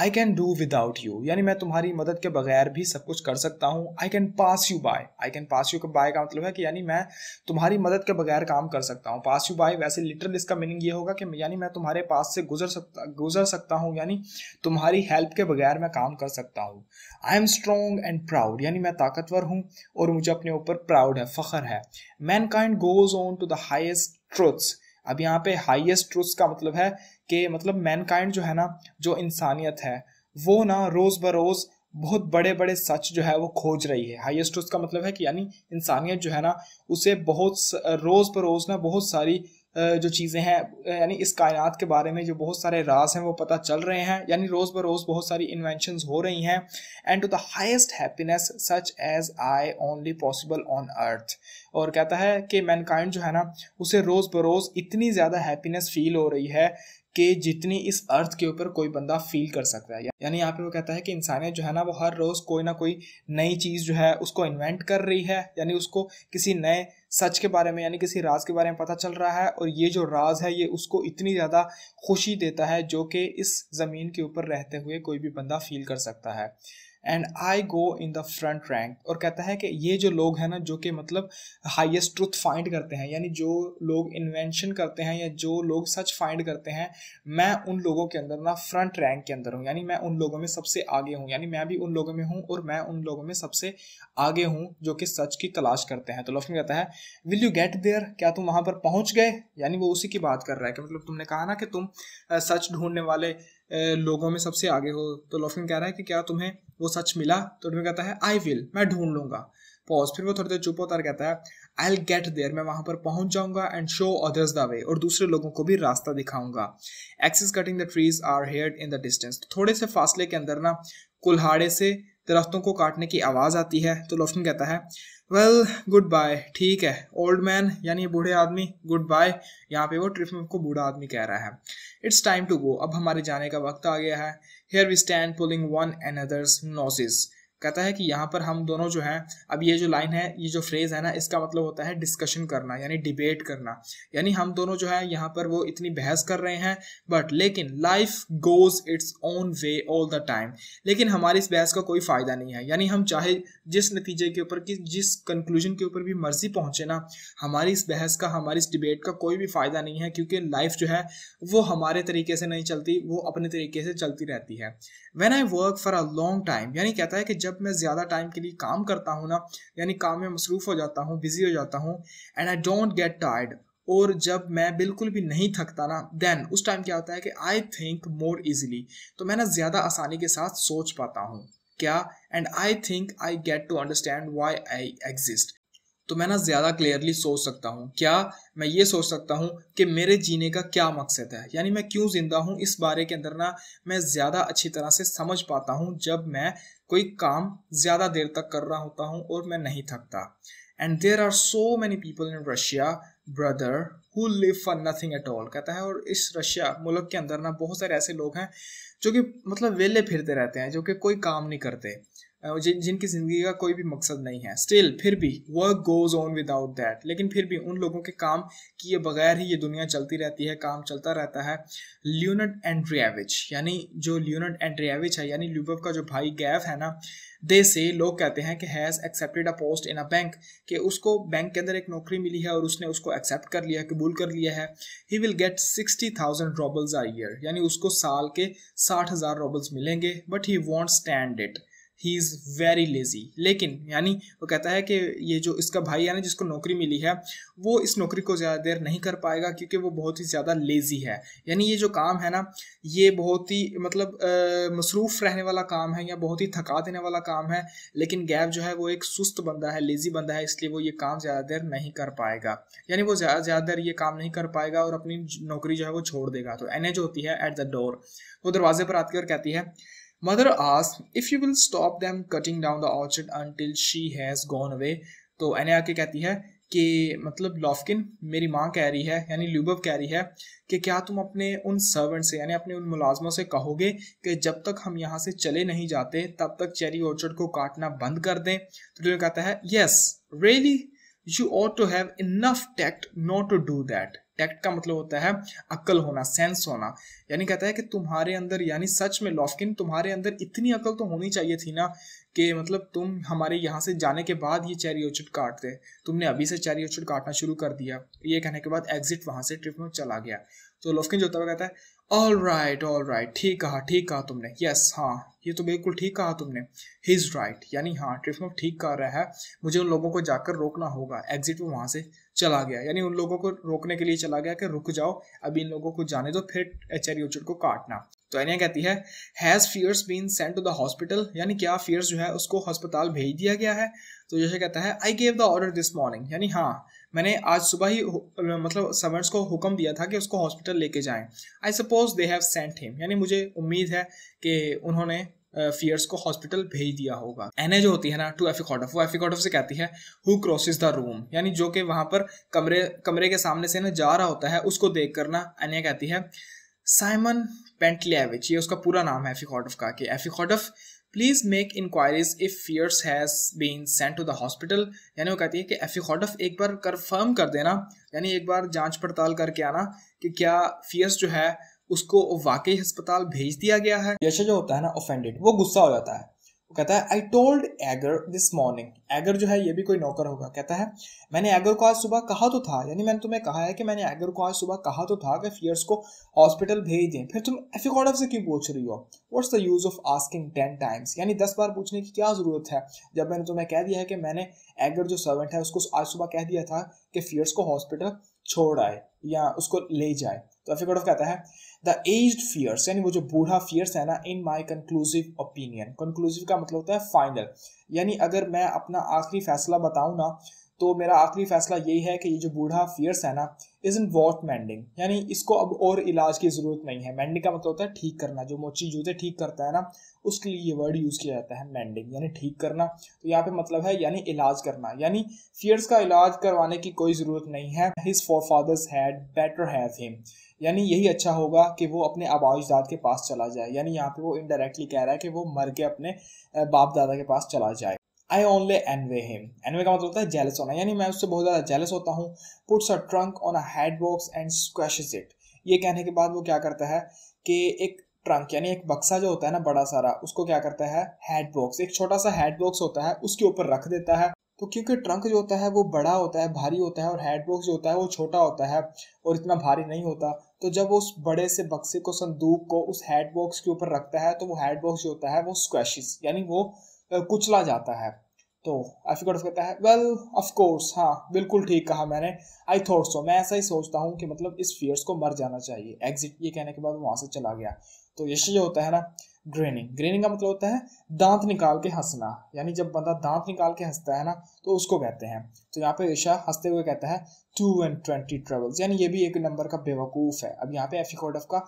I can do without you यानी मैं तुम्हारी मदद के बगैर भी सब कुछ कर सकता हूँ I can pass you by I can pass you by का मतलब है कि यानी मैं तुम्हारी मदद के बगैर काम कर सकता हूँ पास यू बाय वैसे लिटरल इसका मीनिंग ये होगा कि यानी मैं तुम्हारे पास से गुजर सकता गुजर सकता हूँ यानी तुम्हारी हेल्प के बगैर मैं काम कर सकता हूँ I am strong and proud यानी मैं ताकतवर हूँ और मुझे अपने ऊपर प्राउड है फ़ख्र है mankind goes on to the highest truths अब यहाँ पे हाइएस्ट ट्रुथ्स का मतलब है कि मतलब मैनकाइंड जो है ना जो इंसानियत है वो ना रोज़ बरोज़ बहुत बड़े बड़े सच जो है वो खोज रही है हाईएस्ट उसका मतलब है कि यानी इंसानियत जो है ना उसे बहुत रोज़ बरोज़ ना बहुत सारी जो चीज़ें हैं यानी इस कायनात के बारे में जो बहुत सारे राज हैं वो पता चल रहे हैं यानी रोज़ ब रोज़ बहुत सारी इन्वेंशन हो रही हैं and to the highest happiness such as I only possible on earth और कहता है कि मैनकाइंड जो है ना उसे रोज़ बरोज इतनी ज़्यादा हैप्पीनेस फील हो रही है के जितनी इस अर्थ के ऊपर कोई बंदा फील कर सकता है यानी यहाँ पे वो कहता है कि इंसानियत जो है ना वो हर रोज़ कोई ना कोई नई चीज़ जो है उसको इन्वेंट कर रही है यानी उसको किसी नए सच के बारे में यानी किसी राज के बारे में पता चल रहा है और ये जो राज है ये उसको इतनी ज़्यादा खुशी देता है जो कि इस ज़मीन के ऊपर रहते हुए कोई भी बंदा फील कर सकता है and I go in the front rank और कहता है कि ये जो लोग हैं ना जो कि मतलब हाइएस्ट ट्रुथ फाइंड करते हैं यानी जो लोग इन्वेंशन करते हैं या जो लोग सच फाइंड करते हैं मैं उन लोगों के अंदर ना फ्रंट रैंक के अंदर हूँ यानी मैं उन लोगों में सबसे आगे हूँ यानी मैं भी उन लोगों में हूँ और मैं उन लोगों में सबसे आगे हूँ जो कि सच की तलाश करते हैं तो लक्ष्मी कहता है विल यू गेट देयर क्या तुम वहाँ पर पहुँच गए यानी वो उसी की बात कर रहा है कि मतलब तुमने कहा ना कि तुम सच ढूंढने वाले लोगों में सबसे आगे हो तो लॉफिन कह रहा है कि क्या तुम्हें वो सच मिला तो डुविन कहता है आई विल मैं ढूंढ लूंगा पॉज फिर वो थोड़ी देर चुप होता कहता है आई एल गेट देयर मैं वहां पर पहुंच जाऊंगा and show others the way और दूसरे लोगों को भी रास्ता दिखाऊंगा axes cutting the trees are here in the distance थोड़े से फासले के अंदर ना कुल्हाड़े से दरख्तों को काटने की आवाज़ आती है तो लोफिन कहता है वेल गुड बाय ठीक है ओल्ड मैन यानी बूढ़े आदमी गुड बाय यहाँ पे वो ट्रिप में को बूढ़ा आदमी कह रहा है इट्स टाइम टू गो अब हमारे जाने का वक्त आ गया है here we stand pulling one another's noses कहता है कि यहाँ पर हम दोनों जो हैं अब ये जो लाइन है ये जो फ्रेज है ना इसका मतलब होता है डिस्कशन करना यानी डिबेट करना यानी हम दोनों जो है यहाँ पर वो इतनी बहस कर रहे हैं बट लेकिन life goes its own way all the time लेकिन हमारी इस बहस का कोई फायदा नहीं है यानी हम चाहे जिस नतीजे के ऊपर कि जिस कंक्लूजन के ऊपर भी मर्जी पहुंचे ना हमारी इस बहस का हमारी इस डिबेट का कोई भी फायदा नहीं है क्योंकि लाइफ जो है वो हमारे तरीके से नहीं चलती वो अपने तरीके से चलती रहती है when I work for a long time यानी कहता है कि जब मैं ज़्यादा टाइम के लिए काम करता हूँ ना यानी काम में मसरूफ़ हो जाता हूँ बिजी हो जाता हूँ and I don't get tired और जब मैं बिल्कुल भी नहीं थकता ना देन उस टाइम क्या होता है कि आई थिंक मोर इजिली तो मैं ना ज़्यादा आसानी के साथ सोच पाता हूँ क्या and I think I get to understand why I exist तो मैं ना ज़्यादा क्लियरली सोच सकता हूँ क्या मैं ये सोच सकता हूँ कि मेरे जीने का क्या मकसद है यानी मैं क्यों ज़िंदा हूँ इस बारे के अंदर ना मैं ज़्यादा अच्छी तरह से समझ पाता हूँ जब मैं कोई काम ज़्यादा देर तक कर रहा होता हूँ और मैं नहीं थकता and there are so many people in Russia brother who live for nothing at all कहता है और इस रशिया मुल्क के अंदर ना बहुत सारे ऐसे लोग हैं जो कि मतलब वेले फिरते रहते हैं जो कि कोई काम नहीं करते जिन जिनकी ज़िंदगी का कोई भी मकसद नहीं है स्टिल फिर भी work goes on without that लेकिन फिर भी उन लोगों के काम किए बगैर ही ये दुनिया चलती रहती है काम चलता रहता है ल्यूनट एंड्रियाविच यानी जो ल्यूनट एंड्रियाविच है यानी ल्यूबव का जो भाई गैफ है ना दे से लोग कहते हैं कि has accepted a post in a bank कि उसको बैंक के अंदर एक नौकरी मिली है और उसने उसको एक्सेप्ट कर लिया कबूल कर लिया है he will get sixty thousand roubles a year यानी उसको साल के साठ हज़ार रॉबल्स मिलेंगे but he won't stand it he is very lazy लेकिन यानी वो कहता है कि ये जो इसका भाई यानी जिसको नौकरी मिली है वो इस नौकरी को ज़्यादा देर नहीं कर पाएगा क्योंकि वो बहुत ही ज़्यादा लेज़ी है यानी ये जो काम है ना ये बहुत ही मतलब मसरूफ़ रहने वाला काम है या बहुत ही थका देने वाला काम है लेकिन गैप जो है वो एक सुस्त बंदा है लेज़ी बंदा है इसलिए वो ये काम ज़्यादा देर नहीं कर पाएगा यानी वो ज़्यादा ज़्यादा देर ये काम नहीं कर पाएगा और अपनी नौकरी जो है वो छोड़ देगा तो एन जो होती है एट द डोर वो दरवाजे पर आती है और कहती है मदर आस if you will stop them cutting down the orchard until she has gone away तो एने आके कहती है कि मतलब लॉफकिन मेरी माँ कह रही है यानी ल्यूबव कह रही है कि क्या तुम अपने उन सर्वेंट से यानी अपने उन मुलाजमों से कहोगे कि जब तक हम यहाँ से चले नहीं जाते तब तक चेरी ऑर्चर्ड को काटना बंद कर दें तो जो कहता है yes really you ought to have enough tact not to do that intact का मतलब होता है अकल होना सेंस होना यानी कहता है कि तुम्हारे अंदर यानी सच में लॉफकिन तुम्हारे अंदर इतनी अकल तो होनी चाहिए थी ना कि मतलब तुम हमारे यहाँ से जाने के बाद ये चेरी ओचिट काटते तुमने अभी से चैरी ओचिट काटना शुरू कर दिया ये कहने के बाद एग्जिट वहाँ से ट्रिप में चला गया तो लॉफकिन जो होता है कहता है ऑल राइट ऑल राइट ठीक कहा ठीक कहा तुमने यस yes, हाँ ये तो बिल्कुल ठीक कहा तुमने ही इज़ राइट यानी हाँ ट्रिफनोफ ठीक कह रहा है मुझे उन लोगों को जाकर रोकना होगा एग्जिट वो वहां से चला गया यानी उन लोगों को रोकने के लिए चला गया कि रुक जाओ अभी इन लोगों को जाने दो फिर एच चेरियोचर को काटना तो एनिया कहती है has Firs been sent to the hospital यानी क्या फियर्स जो है उसको अस्पताल भेज दिया गया है तो जैसे कहता है I gave the order this morning यानी हाँ मैंने आज सुबह ही मतलब सर्वेंट्स को हुक्म दिया था कि उसको हॉस्पिटल लेके जाएं I suppose they have sent him यानी मुझे उम्मीद है कि उन्होंने फियर्स को हॉस्पिटल भेज दिया होगा एने जो होती है ना टू एफिकॉटफ वो एफिकॉटफ से कहती है हु क्रॉसिस द रूम यानी जो कि वहां पर कमरे कमरे के सामने से ना जा रहा होता है उसको देख कर ना अन्या कहती है साइमन पेंटलेविच ये उसका पूरा नाम है एफिकॉटफ का कि एफिकॉटफ please make inquiries if Firs has been sent to the hospital यानी वो कहती है कि एफिकॉटफ एक बार कन्फर्म कर देना यानी एक बार जांच पड़ताल करके आना कि क्या फियर्स जो है उसको वाकई अस्पताल भेज दिया गया है यशा जो होता है ना ऑफेंडेड वो गुस्सा हो जाता है वो कहता है I told Yegor this morning Yegor जो है ये भी कोई नौकर होगा कहता है मैंने एगर को आज सुबह कहा तो था यानी मैंने तुम्हें कहा है कि मैंने एगर को आज सुबह कहा तो था कि फियर्स को हॉस्पिटल भेज दें फिर तुम एफिकॉडव से क्यों पूछ रही हो what's the use of asking ten times यानी दस बार पूछने की क्या ज़रूरत है जब मैंने तुम्हें कह दिया है कि मैंने एगर जो सर्वेंट है उसको आज सुबह कह दिया था कि फियर्स को हॉस्पिटल छोड़ आए या उसको ले जाए तो एफिकॉडव कहता है द एज्ड फियर्स यानी वो जो बूढ़ा फियर्स है ना in my conclusive opinion conclusive का मतलब होता है फाइनल यानी अगर मैं अपना आखिरी फैसला बताऊँ ना तो मेरा आखिरी फैसला यही है कि ये जो बूढ़ा फियर्स है ना इज इन वॉट मैंडिंग यानी इसको अब और इलाज की ज़रूरत नहीं है मैंडिंग का मतलब होता है ठीक करना जो मोची जूते ठीक करता है ना उसके लिए ये वर्ड यूज़ किया जाता है मैंडिंग यानी ठीक करना तो यहाँ पे मतलब है यानी इलाज करना यानी फियर्स का इलाज करवाने की कोई ज़रूरत नहीं है his for fathers had better have him यानी यही अच्छा होगा कि वो अपने आबाज दाद के पास चला जाए यानी यहाँ पे वो इनडायरेक्टली कह रहा है कि वो मर के अपने बाप दादा के पास चला जाए I only envy him envy का मतलब होता है जेलस होना यानी मैं उससे बहुत ज़्यादा जेलस होता हूँ puts a trunk on a head box and squashes it ये कहने के बाद वो क्या करता है कि एक ट्रंक यानी एक बक्सा जो होता है ना बड़ा सारा उसको क्या करता है हेड बॉक्स एक छोटा सा हेड बॉक्स होता है उसके ऊपर रख देता है तो क्योंकि ट्रंक जो होता है वो बड़ा होता है भारी होता है और हेड बॉक्स जो होता है वो छोटा होता है और इतना भारी नहीं होता तो जब वो उस बड़े से बक्से को संदूक को उस हेड बॉक्स के ऊपर रखता है तो वो हेड बॉक्स जो होता है वो स्क्वेशिस यानी वो कुचला जाता है तो एफिकॉर्स कहता है वेल ऑफ कोर्स हाँ बिल्कुल ठीक कहा मैंने आई थॉट सो मैं ऐसा ही सोचता हूँ कि मतलब इस फियर्स को मर जाना चाहिए एग्जिट ये कहने के बाद वहाँ से चला गया तो यश जो होता है ना ग्रेनिंग ग्रेनिंग का मतलब होता है दांत निकाल के हंसना यानी जब बंदा दांत निकाल के हंसता है ना तो उसको कहते हैं तो यहाँ पे ऋषा हंसते हुए कहता है टू एंड ट्वेंटी ट्रेवल्स यानी ये भी एक नंबर का बेवकूफ़ है अब यहाँ पे एफ एफिकोडफ का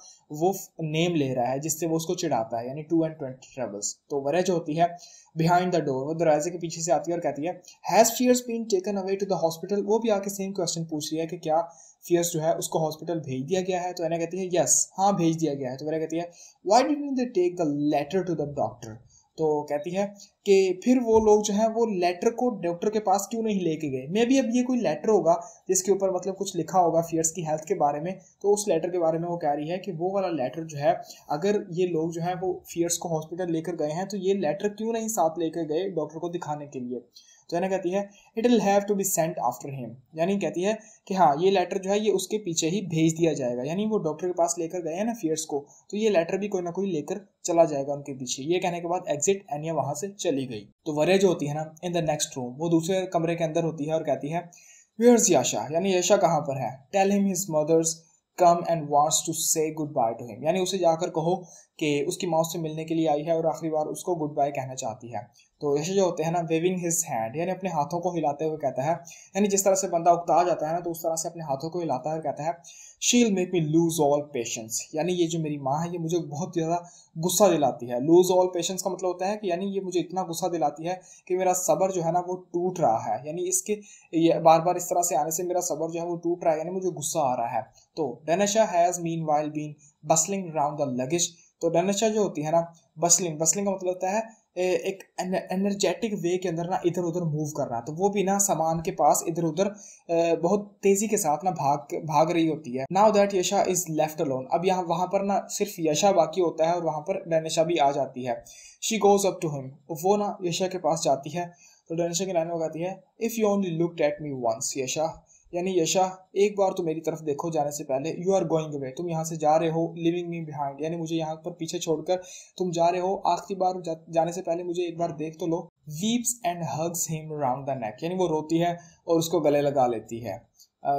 वो नेम ले रहा है जिससे वो उसको चिढ़ाता है यानी टू एंड ट्वेंटी ट्रेवल्स तो वरह जो होती है बिहाइंड द डोर वो दरवाजे के पीछे से आती है और कहती है has Firs been taken away to the hospital वो भी आके सेम क्वेश्चन पूछ रही है कि क्या फियर्स जो है उसको हॉस्पिटल भेज दिया गया है तो वैना कहती है यस हाँ भेज दिया गया है तो वैना कहती है why you they take the letter to the doctor तो कहती है कि फिर वो लोग जो है वो लेटर को डॉक्टर के पास क्यों नहीं लेके गए मे बी अब ये कोई लेटर होगा जिसके ऊपर मतलब कुछ लिखा होगा फियर्स की हेल्थ के बारे में तो उस लेटर के बारे में वो कह रही है कि वो वाला लेटर जो है अगर ये लोग जो है वो फियर्स को हॉस्पिटल लेकर गए हैं तो ये लेटर क्यों नहीं साथ लेकर गए डॉक्टर को दिखाने के लिए जाना तो कहती है it will have to be sent after him यानी कहती है कि हाँ ये लेटर जो है ये उसके पीछे ही भेज दिया जाएगा यानी वो डॉक्टर के पास लेकर गए हैं ना फियर्स को तो ये लेटर भी कोई ना कोई लेकर चला जाएगा उनके पीछे ये कहने के बाद एग्जिट एनिया वहां से चली गई तो वरे जो होती है ना इन द नेक्स्ट रूम वो दूसरे कमरे के अंदर होती है और कहती है वेयर्स याशा यानी याशा कहाँ पर है tell him his mother's come and wants to say goodbye to him यानी उसे जाकर कहो कि उसकी माँ से मिलने के लिए आई है और आखिरी बार उसको गुड बाय कहना चाहती है तो ऐसे जो होते हैं ना वेविंग हिज हैंड यानी अपने हाथों को हिलाते हुए कहता है यानी जिस तरह से बंदा उकता जाता है ना तो उस तरह से अपने हाथों को हिलाता है और कहता है she'll make me lose all patience यानी ये जो मेरी माँ है ये मुझे बहुत ज़्यादा गुस्सा दिलाती है लूज ऑल पेशेंस का मतलब होता है कि यानी ये मुझे इतना गुस्सा दिलाती है कि मेरा सबर जो है ना वो टूट रहा है यानी इसके ये बार बार इस तरह से आने से मेरा सबर जो है वो टूट रहा है यानी मुझे गुस्सा आ रहा है तो Dunyasha has meanwhile been bustling round the luggage तो डनेशा जो होती है ना बसलिंग बसलिंग का मतलब होता है एक एनर्जेटिक वे के अंदर ना इधर उधर मूव कर रहा है तो वो भी ना सामान के पास इधर उधर बहुत तेजी के साथ ना भाग भाग रही होती है now that Yasha is left alone अब यहाँ वहां पर ना सिर्फ यशा बाकी होता है और वहां पर डनेशा भी आ जाती है she goes up to him वो ना यशा के पास जाती है तो डनेशा की लाइन में गाती है if you only look at me once Yasha यानी यशा एक बार तो मेरी तरफ देखो जाने से पहले यू आर गोइंग अवे तुम यहाँ से जा रहे हो लिविंग मी बिहाइंड यानी मुझे यहाँ पर पीछे छोड़कर तुम जा रहे हो आखिरी बार जा, जाने से पहले मुझे एक बार देख तो लो weeps and hugs him round the neck यानी वो रोती है और उसको गले लगा लेती है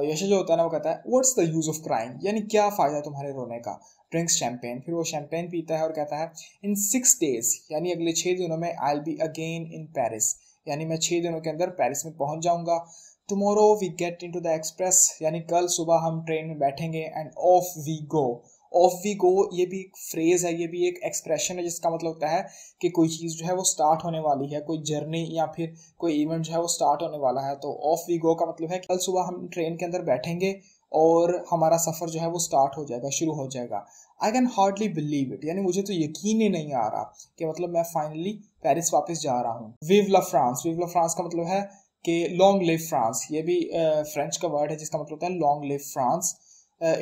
यशा जो होता है ना वो कहता है what's the use of crime यानी क्या फ़ायदा तुम्हारे रोने का ड्रिंक्स शैम्पेन फिर वो शैम्पेन पीता है और कहता है इन सिक्स डेज यानी अगले छः दिनों में I be again in Paris यानी मैं छः दिनों के अंदर पेरिस में पहुंच जाऊंगा tomorrow we get in to the express यानी कल सुबह हम ट्रेन में बैठेंगे and off we go off we go ये भी एक फ्रेज है ये भी एक एक्सप्रेशन है जिसका मतलब होता है कि कोई चीज़ जो है वो स्टार्ट होने वाली है कोई जर्नी या फिर कोई इवेंट जो है वो स्टार्ट होने वाला है तो ऑफ वी गो का मतलब है कल सुबह हम ट्रेन के अंदर बैठेंगे और हमारा सफ़र जो है वो स्टार्ट हो जाएगा शुरू हो जाएगा I can hardly believe it यानी मुझे तो यकीन ही नहीं आ रहा कि मतलब मैं फाइनली पेरिस वापस जा रहा हूँ वीव ला फ्रांस वीव ला फ्रांस का मतलब है कि लॉन्ग लिव फ्रांस ये भी फ्रेंच का वर्ड है जिसका मतलब होता है long live France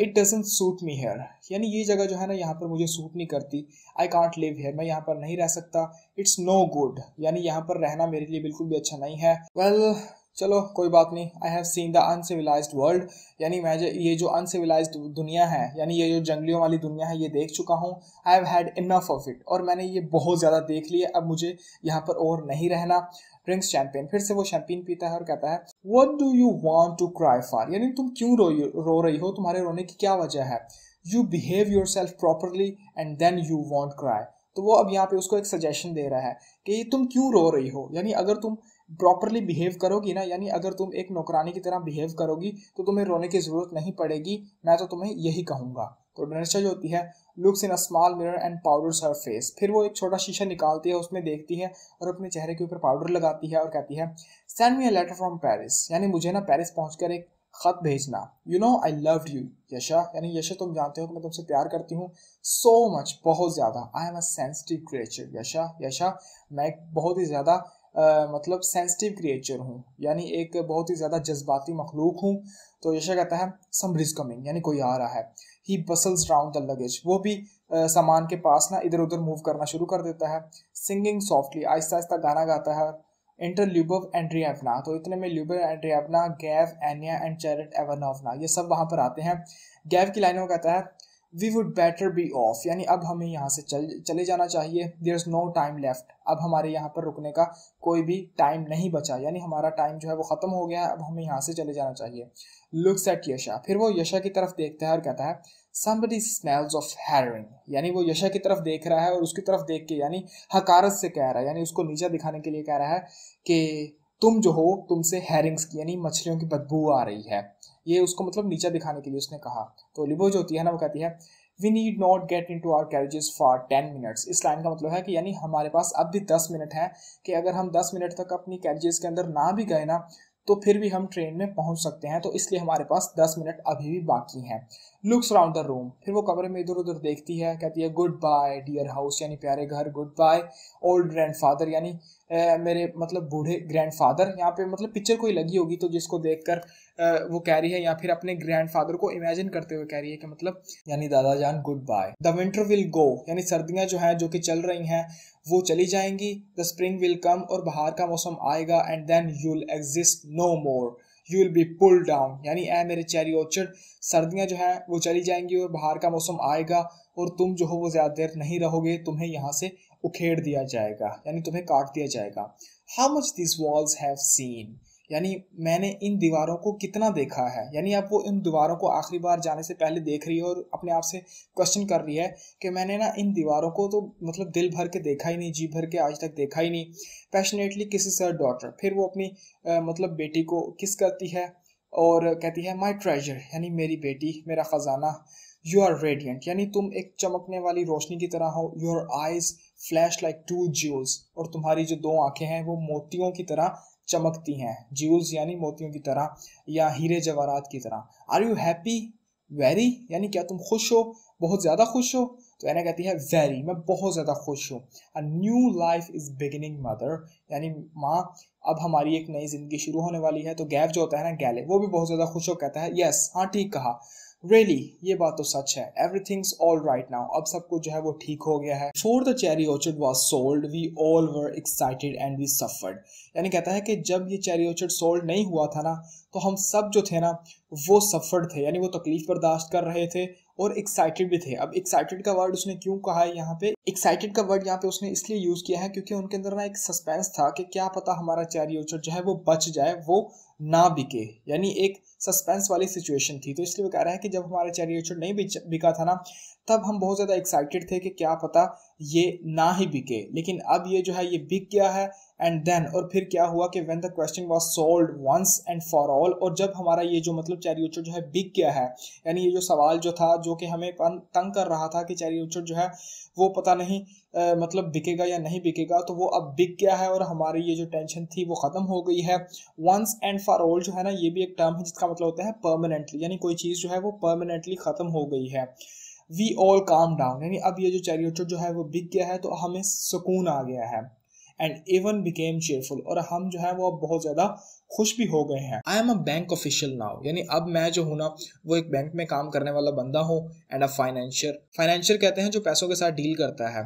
it doesn't suit me here यानी ये जगह जो है ना यहाँ पर मुझे सूट नहीं करती आई कॉन्ट लिव हेयर मैं यहाँ पर नहीं रह सकता इट्स नो गुड यानी यहाँ पर रहना मेरे लिए बिल्कुल भी अच्छा नहीं है वेल well, चलो कोई बात नहीं I have seen the uncivilised world यानी मैं ये जो अनसिविलाइज दुनिया है यानी ये जो जंगलियों वाली दुनिया है ये देख चुका हूँ I have had enough of it और मैंने ये बहुत ज़्यादा देख लिया अब मुझे यहाँ पर और नहीं रहना ड्रिंक्स चैम्पियन फिर से वो शैम्पेन पीता है और कहता है what do you want to cry for यानी तुम क्यों रो रो रही हो तुम्हारे रोने की क्या वजह है you behave yourself properly and then you want cry तो वो अब यहाँ पे उसको एक सजेशन दे रहा है कि तुम क्यों रो रही हो यानी अगर तुम प्रॉपरली बिहेव करोगी ना यानी अगर तुम एक नौकरानी की तरह बिहेव करोगी तो तुम्हें रोने की जरूरत नहीं पड़ेगी मैं तो तुम्हें यही कहूंगा तो डोनेशा जो होती है looks in a small mirror and powders her face फिर वो एक छोटा शीशा निकालती है उसमें देखती है और अपने चेहरे के ऊपर पाउडर लगाती है और कहती है send me a letter from Paris यानी मुझे ना पेरिस पहुंचकर एक खत भेजना you know I love you Yasha यानी यशा तुम जानते हो कि मैं तुमसे प्यार करती हूँ सो मच बहुत ज़्यादा I am a sensitive creature Yasha Yasha मैं एक बहुत ही ज़्यादा आ, मतलब सेंसिटिव क्रिएचर हूँ यानी एक बहुत ही ज़्यादा जज्बाती मखलूक हूँ तो यशा कहता है सम रिज कमिंग यानी कोई आ रहा है he bustles round the luggage वो भी सामान के पास ना इधर उधर मूव करना शुरू कर देता है सिंगिंग सॉफ्टली आहिस्ता आहिस्ता गाना गाता है इंटर ल्यूबव एंड्रियावना तो इतने में Lyubov Andreyevna Gayev Anya and Charlotte Ivanovna ये सब वहाँ पर आते हैं गैव की लाइन में कहता है we would better be off यानी अब हमें यहाँ से चल चले जाना चाहिए there is no time left अब हमारे यहाँ पर रुकने का कोई भी टाइम नहीं बचा यानी हमारा टाइम जो है वो ख़त्म हो गया है अब हमें यहाँ से चले जाना चाहिए लुक्स एट यशा फिर वो यशा की तरफ देखता है और कहता है समबडी स्मेल्स ऑफ हेरिंग यानी वो यशा की तरफ देख रहा है और उसकी तरफ देख के यानी हकारत से कह रहा है यानी उसको नीचा दिखाने के लिए कह रहा है कि तुम जो हो तुमसे हेरिंग्स की यानी मछलियों की बदबू आ रही है ये उसको मतलब नीचा दिखाने के लिए उसने कहा तो लिबो जो होती है ना वो कहती है we need not get in into our carriages for ten minutes इस लाइन का मतलब है कि यानी हमारे पास अब भी दस मिनट है कि अगर हम दस मिनट तक अपनी कैरेजेस के अंदर ना भी गए ना तो फिर भी हम ट्रेन में पहुंच सकते हैं तो इसलिए हमारे पास दस मिनट अभी भी बाकी हैं लुक्स राउंड द रूम फिर वो कमरे में इधर उधर देखती है कहती है गुड बाय डियर हाउस यानी प्यारे घर goodbye old grandfather यानी मेरे मतलब बूढ़े ग्रैंड फादर यहाँ पे मतलब पिक्चर कोई लगी होगी तो जिसको देख कर वो कह रही है या फिर अपने ग्रैंड फादर को इमेजिन करते हुए कह रही है कि मतलब यानी दादा जान goodbye the winter will go यानी सर्दियाँ जो हैं जो कि चल रही हैं वो चली जाएंगी द स्प्रिंग विल कम और बाहर का मौसम आएगा and then you'll exist no more you will be pull down यानी ए मेरे चेरी ऑर्चर्ड सर्दियाँ जो हैं वो चली जाएंगी और बाहर का मौसम आएगा और तुम जो हो वो ज़्यादा देर नहीं रहोगे तुम्हें यहाँ से उखेड़ दिया जाएगा यानी तुम्हें काट दिया जाएगा how much this walls have seen यानी मैंने इन दीवारों को कितना देखा है यानी आप वो इन दीवारों को आखिरी बार जाने से पहले देख रही है और अपने आप से क्वेश्चन कर रही है कि मैंने ना इन दीवारों को तो मतलब दिल भर के देखा ही नहीं जी भर के आज तक देखा ही नहीं पैशनेटली किसेस हर डॉटर फिर वो अपनी आ, मतलब बेटी को किस करती है और कहती है माई ट्रेजर यानी मेरी बेटी मेरा ख़जाना यू आर रेडियंट यानी तुम एक चमकने वाली रोशनी की तरह हो your eyes flash like two jewels और तुम्हारी जो दो आंखें हैं वो मोतियों की तरह चमकती हैं ज्यूल्स यानी मोतियों की तरह या हीरे जवाहरात की तरह आर यू हैप्पी वेरी यानी क्या तुम खुश हो बहुत ज़्यादा खुश हो तो एना कहती है वेरी मैं बहुत ज़्यादा खुश हूँ a new life is beginning mother यानी माँ अब हमारी एक नई ज़िंदगी शुरू होने वाली है तो गैव जो होता है ना गैले वो भी बहुत ज़्यादा खुश हो कहता है यस हाँ ठीक कहा रियली really, ये बात तो सच है every everything's all right now अब सब कुछ जो है वो ठीक हो गया है for the cherry orchard was sold we all were excited and we suffered यानी कहता है कि जब ये चेरी ऑर्चर्ड सोल्ड नहीं हुआ था ना तो हम सब जो थे ना वो सफर्ड थे यानी वो तकलीफ बर्दाश्त कर रहे थे और एक्साइटेड भी थे अब एक्साइटेड का वर्ड उसने क्यों कहा है यहाँ पे एक्साइटेड का वर्ड यहाँ पे उसने इसलिए यूज़ किया है क्योंकि उनके अंदर ना एक सस्पेंस था कि क्या पता हमारा चैरी ओचर जो है वो बच जाए वो ना बिके यानी एक सस्पेंस वाली सिचुएशन थी तो इसलिए वो कह रहा है कि जब हमारा चैरी ओचर नहीं बिका था ना तब हम बहुत ज़्यादा एक्साइटेड थे कि क्या पता ये ना ही बिके लेकिन अब ये जो है ये बिक गया है एंड देन और फिर क्या हुआ कि when the question was solve once and for all और जब हमारा ये जो मतलब चैरियोचो जो है बिक गया है यानी ये जो सवाल जो था जो कि हमें तंग कर रहा था कि चैरियोचो जो है वो पता नहीं आ, मतलब बिकेगा या नहीं बिकेगा तो वो अब बिक गया है और हमारी ये जो टेंशन थी वो ख़त्म हो गई है वंस एंड फॉर ऑल जो है ना ये भी एक टर्म है जिसका मतलब होता है परमानेंटली यानी कोई चीज़ जो है वो परमानेंटली ख़त्म हो गई है वी ऑल काम डाउन यानी अब ये जो चैरियोचो जो है वो बिक गया है तो हमें सुकून आ गया है एंड इवन बिकेम चेयरफुल और हम जो है वो अब बहुत ज़्यादा खुश भी हो गए हैं I am a bank official now यानी अब मैं जो हूँ ना वो एक बैंक में काम करने वाला बंदा हूँ एंड अ फाइनेंशियर फाइनेंशियर कहते हैं जो पैसों के साथ डील करता है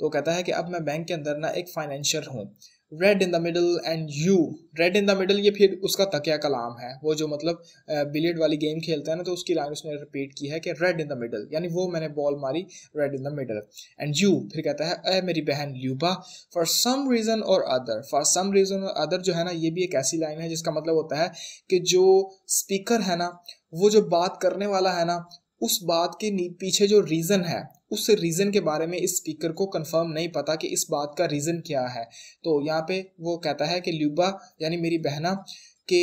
तो कहता है कि अब मैं बैंक के अंदर ना एक फाइनेंशियर हूँ red in the middle and you red in the middle ये फिर उसका तकिया कलाम है वो जो मतलब बिलियड वाली गेम खेलता है ना तो उसकी लाइन उसने रिपीट की है कि रेड इन द मिडल यानी वो मैंने बॉल मारी red in the middle and you फिर कहता है अः मेरी बहन Lyuba for some reason or other for some reason or other जो है ना ये भी एक ऐसी लाइन है जिसका मतलब होता है कि जो स्पीकर है ना वो जो बात करने वाला है ना उस बात के पीछे जो रीज़न है उस रीज़न के बारे में इस स्पीकर को कंफर्म नहीं पता कि इस बात का रीज़न क्या है तो यहाँ पे वो कहता है कि ल्यूबा यानी मेरी बहना कि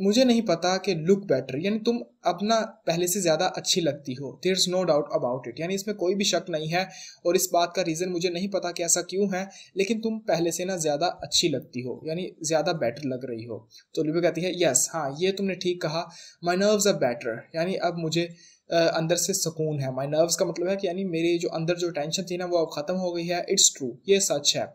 मुझे नहीं पता कि लुक बेटर यानी तुम अपना पहले से ज़्यादा अच्छी लगती हो there is no doubt about it यानी इसमें कोई भी शक नहीं है और इस बात का रीज़न मुझे नहीं पता कि ऐसा क्यों है लेकिन तुम पहले से ना ज़्यादा अच्छी लगती हो यानी ज़्यादा बेटर लग रही हो तो लिबे कहती है यस हाँ ये तुमने ठीक कहा माई नर्व्स आर बेटर यानी अब मुझे अंदर से सुकून है माई नर्व्स का मतलब है कि यानी मेरे जो अंदर जो टेंशन थी ना वो अब ख़त्म हो गई है इट्स ट्रू ये सच है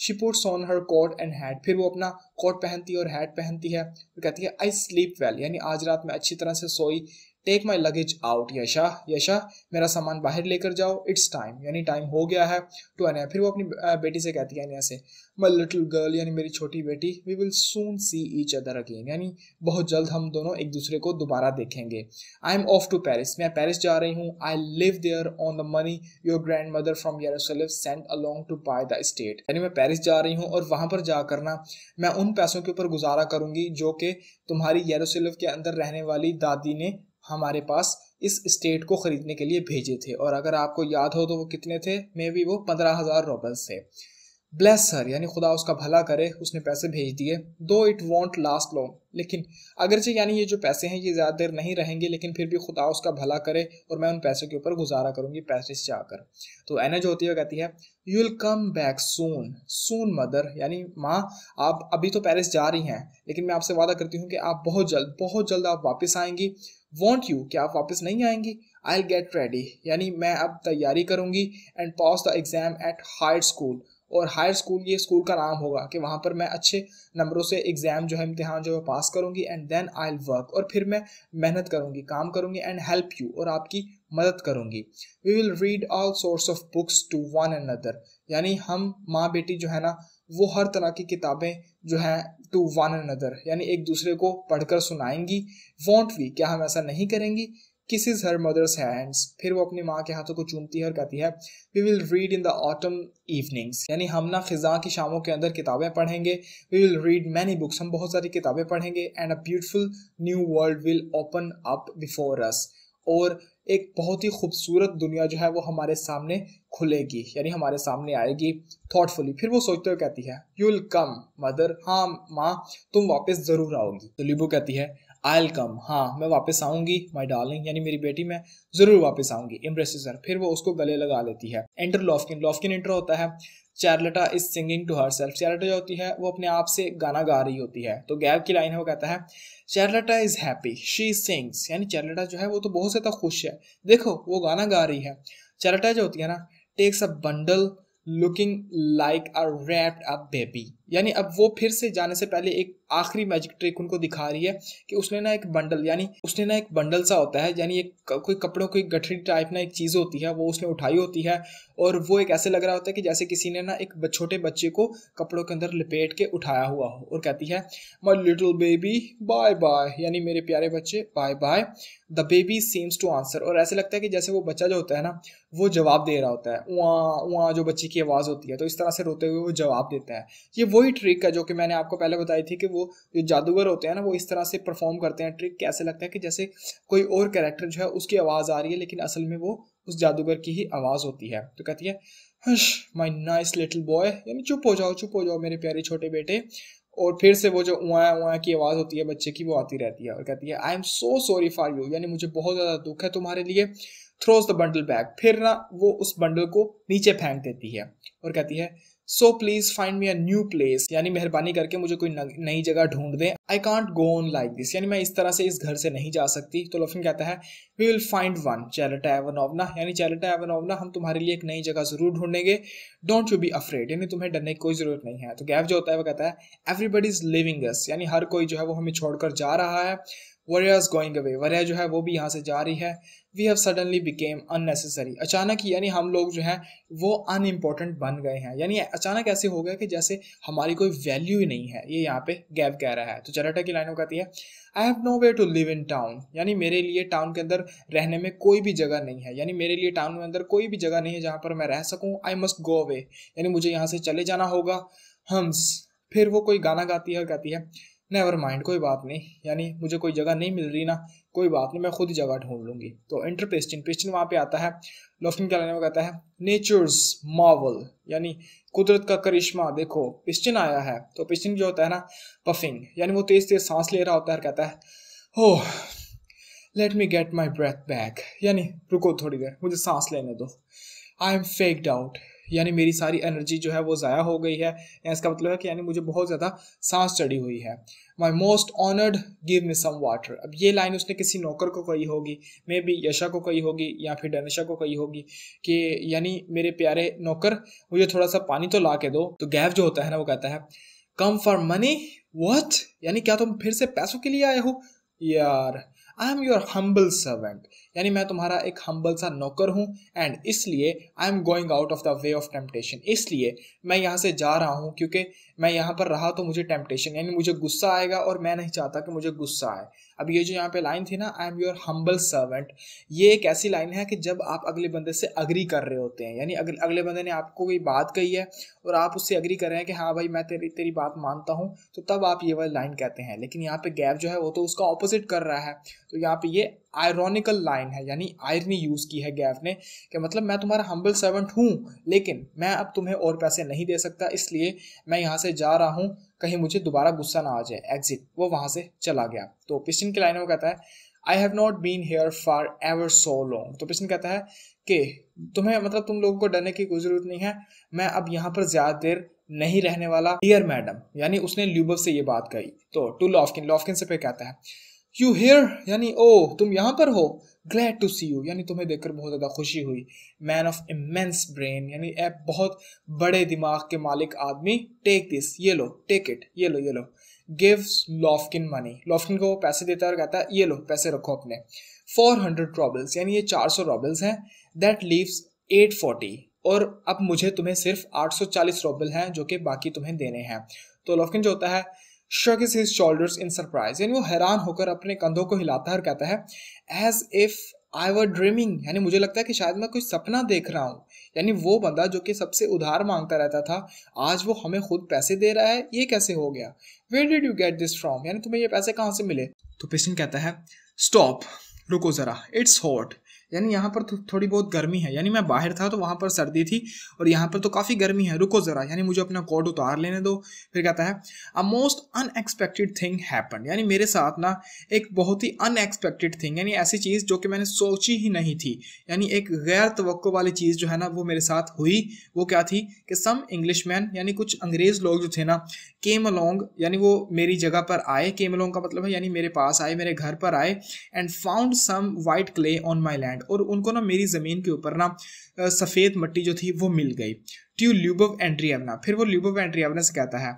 she puts on her coat and hat फिर वो अपना कोट पहनती है और हैट पहनती है और कहती है आई स्लीप वेल यानी आज रात मैं अच्छी तरह से सोई टेक माई लगेज आउट यशा यशा मेरा सामान बाहर लेकर जाओ इट्स टाइम यानी टाइम हो गया है टू तो अन फिर वो अपनी बेटी से कहती है अनिया से माई लिटिल गर्ल यानी मेरी छोटी बेटी we will soon see each other again यानी बहुत जल्द हम दोनों एक दूसरे को दोबारा देखेंगे I am off to Paris मैं पैरिस जा रही हूँ I live there on the money your grandmother from Jerusalem send along to buy the state यानी मैं पैरिस जा रही हूँ और वहाँ पर जा करना मैं उन पैसों के ऊपर गुजारा करूँगी जो कि तुम्हारी यरूशलेम के अंदर रहने वाली दादी ने हमारे पास इस स्टेट को खरीदने के लिए भेजे थे और अगर आपको याद हो तो वो कितने थे मे बी वो पंद्रह हज़ार रोबल्स थे ब्लेस सर यानी खुदा उसका भला करे उसने पैसे भेज दिए दो इट वॉन्ट लास्ट लॉन्ग लेकिन अगरचे यानी ये जो पैसे हैं ये ज़्यादा देर नहीं रहेंगे लेकिन फिर भी खुदा उसका भला करे और मैं उन पैसों के ऊपर गुजारा करूँगी पैसे से आकर तो एना जो होती है कहती है you will come back soon soon mother यानी माँ आप अभी तो पैरिस जा रही हैं लेकिन मैं आपसे वादा करती हूँ कि आप बहुत जल्द बहुत जल्द आप वापस आएंगी वॉन्ट यू क्या आप वापस नहीं आएंगी आई गेट रेडी यानी मैं अब तैयारी करूंगी and pass the exam at higher school और हायर स्कूल ये स्कूल का नाम होगा कि वहाँ पर मैं अच्छे नंबरों से एग्ज़ाम जो है इम्तहान जो है पास करूँगी and then I'll work और फिर मैं मेहनत करूँगी काम करूँगी एंड हेल्प यू और आपकी मदद करूँगी we will read all sorts of books to one and other यानी हम माँ बेटी जो है ना वो हर तरह की किताबें जो हैं टू वन अनदर यानी एक दूसरे को पढ़कर सुनाएंगी वॉन्ट वी क्या हम ऐसा नहीं करेंगी किस इज हर मदर्स हैंड्स फिर वो अपनी माँ के हाथों को चूमती है और कहती है we will read in the autumn evenings यानी हम ना खिजा की शामों के अंदर किताबें पढ़ेंगे we will read many books हम बहुत सारी किताबें पढ़ेंगे and a beautiful new world will open up before us और एक बहुत ही खूबसूरत दुनिया जो है वो हमारे सामने खुलेगी यानी हमारे सामने आएगी थॉटफुली फिर वो सोचते हुए कहती है यू विल कम मदर हाँ माँ तुम वापस ज़रूर आओगी तो लिबू कहती है आई विल कम हाँ मैं वापस आऊंगी माई डार्लिंग यानी मेरी बेटी मैं ज़रूर वापस आऊंगी इम्प्रेसिसर फिर वो उसको गले लगा लेती है एंटर लॉफकिन लॉफकिन एंटर होता है Charlotta is singing to herself Charlotta जो होती है वो अपने आप से गाना गा रही होती है तो गैब की लाइन है वो कहता है Charlotta is happy she sings यानी चार्लटा जो है वो तो बहुत ज़्यादा तो खुश है देखो वो गाना गा रही है चार्लटा जो होती है ना takes a bundle looking like a wrapped up baby यानी अब वो फिर से जाने से पहले एक आखिरी मैजिक ट्रिक उनको दिखा रही है कि उसने ना एक बंडल यानी उसने ना एक बंडल सा होता है यानी एक कोई कपड़ों की गठरी टाइप ना एक चीज़ होती है वो उसने उठाई होती है और वो एक ऐसे लग रहा होता है कि जैसे किसी ने ना एक छोटे बच्चे को कपड़ों के अंदर लपेट के उठाया हुआ हो और कहती है my little baby bye bye यानी मेरे प्यारे बच्चे bye bye the baby seems to answer और ऐसे लगता है कि जैसे वो बच्चा जो होता है ना वो जवाब दे रहा होता है वहाँ वहाँ जो बच्चे की आवाज़ होती है तो इस तरह से रोते हुए वो जवाब देता है ये वो वही ट्रिक है जो कि मैंने आपको पहले बताई थी कि वो जो जादूगर होते हैं ना वो इस तरह से परफॉर्म करते हैं ट्रिक कैसे लगता है कि जैसे कोई और कैरेक्टर जो है उसकी आवाज़ आ रही है लेकिन असल में वो उस जादूगर की ही आवाज़ होती है तो कहती है hush my nice little boy यानी चुप हो जाओ चुप हो जाओ मेरे प्यारे छोटे बेटे और फिर से वो जो उआ उआ की आवाज़ होती है बच्चे की वो आती रहती है और कहती है I am so sorry for you यानी मुझे बहुत ज़्यादा दुख है तुम्हारे लिए थ्रोज द बंडल बैग फिर ना वो उस बंडल को नीचे फेंक देती है और कहती है so please find me a new place यानी मेहरबानी करके मुझे कोई नई जगह ढूंढ दें I can't go on like this यानी मैं इस तरह से इस घर से नहीं जा सकती तो लोफिन कहता है we will find one Charlotta Ivanovna यानी चैरेटा एवनोवना हम तुम्हारे लिए एक नई जगह जरूर ढूंढेंगे डोंट यू बी अफ्रेड यानी तुम्हें डरने की कोई जरूरत नहीं है तो गैप जो होता है वो कहता है एवरीबडी इज लिविंग अस यानी हर कोई जो है वो हमें छोड़कर जा रहा है वरियाज गोइंग अवे वरिया जो है वो भी यहाँ से जा रही है we have suddenly became unnecessary अचानक यानी हम लोग जो है वो अनइम्पॉर्टेंट बन गए हैं यानी अचानक ऐसे हो गया कि जैसे हमारी कोई वैल्यू ही नहीं है ये यहाँ पे गैप कह रहा है तो चराटा की लाइन कहती है I have no way to live in town यानी मेरे लिए टाउन के अंदर रहने में कोई भी जगह नहीं है यानी मेरे लिए टाउन के अंदर कोई भी जगह नहीं है जहाँ पर मैं रह सकूँ आई मस्ट गो अवे यानी मुझे यहाँ से चले जाना होगा हम्स फिर वो कोई गाना गाती है और कहती है नेवर माइंड कोई बात नहीं यानी मुझे कोई जगह नहीं मिल रही ना कोई बात नहीं मैं खुद ही जगह ढूंढ लूंगी तो इंटर पेस्टिन पेस्टिन वहाँ पे आता है लॉफिन क्या में कहता है नेचर्स मॉवल यानी कुदरत का करिश्मा देखो पिस्टिन आया है तो पिस्टिन जो होता है ना पफिंग यानी वो तेज तेज सांस ले रहा होता है कहता है oh let me get my breath back यानी रुको थोड़ी देर मुझे सांस लेने दो आई एम फेकड आउट यानी मेरी सारी एनर्जी जो है वो ज़ाया हो गई है या इसका मतलब है कि यानी मुझे बहुत ज़्यादा सांस चढ़ी हुई है my most honoured give me some water अब ये लाइन उसने किसी नौकर को कही होगी मे बी यशा को कही होगी या फिर डनशा को कही होगी कि यानी मेरे प्यारे नौकर मुझे थोड़ा सा पानी तो ला के दो तो गैव जो होता है ना वो कहता है कम फॉर मनी वॉट यानी क्या तुम फिर से पैसों के लिए आए हो यार I am your humble servant यानी मैं तुम्हारा एक हम्बल सा नौकर हूँ एंड इसलिए I am going out of the way of temptation इसलिए मैं यहाँ से जा रहा हूँ क्योंकि मैं यहाँ पर रहा तो मुझे टेम्पटेशन यानी मुझे गुस्सा आएगा और मैं नहीं चाहता कि मुझे गुस्सा आए अब ये जो यहाँ पे लाइन थी ना I am your humble servant ये एक ऐसी लाइन है कि जब आप अगले बंदे से अग्री कर रहे होते हैं यानी अगले अगले बंदे ने आपको कोई बात कही है और आप उससे अग्री कर रहे हैं कि हाँ भाई मैं तेरी तेरी बात मानता हूँ तो तब आप ये वाली लाइन कहते हैं लेकिन यहाँ पे गैप जो है वो तो उसका ऑपोजिट कर रहा है तो यहाँ पे ये आयरॉनिकल लाइन है यानी आयरनी यूज़ की है गैफ ने कि मतलब मैं तुम्हारा हम्बल सर्वेंट हूँ लेकिन मैं अब तुम्हें और पैसे नहीं दे सकता इसलिए मैं यहाँ से जा रहा हूँ कहीं मुझे दोबारा गुस्सा ना आ जाए एग्जिट वो वहां से चला गया तो पिस्टन की लाइन में कहता है I have not been here for ever so long तो पिस्टन कहता है कि तुम्हें मतलब तुम लोगों को डरने की कोई ज़रूरत नहीं है मैं अब यहाँ पर ज़्यादा देर नहीं रहने वाला डियर मैडम यानी उसने ल्यूबव से ये बात कही तो टू लॉफकिन लॉफकिन से फिर कहता है यू हेयर यानी ओ तुम यहाँ पर हो ग्लैड टू सी यू यानी तुम्हें देखकर बहुत ज़्यादा खुशी हुई मैन ऑफ इमेंस ब्रेन यानी ए बहुत बड़े दिमाग के मालिक आदमी टेक दिस ये लो टेक इट ये लो ये लो गिव्स लॉफकिन मनी लॉफकिन को पैसे देता है और कहता है ये लो पैसे रखो अपने फोर हंड्रेड रॉबल्स यानी ये चार सौ रॉबल्स हैं दैट लीव्स एट फोर्टी और अब मुझे तुम्हें सिर्फ आठ सौ चालीस रॉबल हैं जो कि बाकी तुम्हें देने हैं तो लॉफकिन जो होता है shrugs his shoulders in surprise यानी वो हैरान होकर अपने कंधों को हिलाता है और कहता है as if I were dreaming यानी मुझे लगता है कि शायद मैं कुछ सपना देख रहा हूँ यानी वो बंदा जो कि सबसे उधार मांगता रहता था आज वो हमें खुद पैसे दे रहा है ये कैसे हो गया where did you get this from यानी तुम्हें ये पैसे कहाँ से मिले तो पेशेंट कहता है स्टॉप रुको ज़रा इट्स हॉट यानी यहाँ पर थोड़ी बहुत गर्मी है यानी मैं बाहर था तो वहाँ पर सर्दी थी और यहाँ पर तो काफ़ी गर्मी है रुको ज़रा यानी मुझे अपना कोट उतार लेने दो फिर कहता है a most unexpected thing happen यानी मेरे साथ ना एक बहुत ही अनएक्सपेक्टेड थिंग यानी ऐसी चीज़ जो कि मैंने सोची ही नहीं थी यानी एक गैर तो वाली चीज़ जो है ना वो मेरे साथ हुई वो क्या थी कि सम इंग्लिश मैन यानी कुछ अंग्रेज़ लोग जो थे ना केम अलोंग यानी वो मेरी जगह पर आए केम अलोंग का मतलब है यानी मेरे पास आए मेरे घर पर आए and found some white clay on my land land और उनको ना मेरी ज़मीन के ऊपर ना सफ़ेद मट्टी जो थी वो मिल गई टू ल्यूबव एंड्रियावना फिर वो ल्यूबव एंड्रियावना से कहता है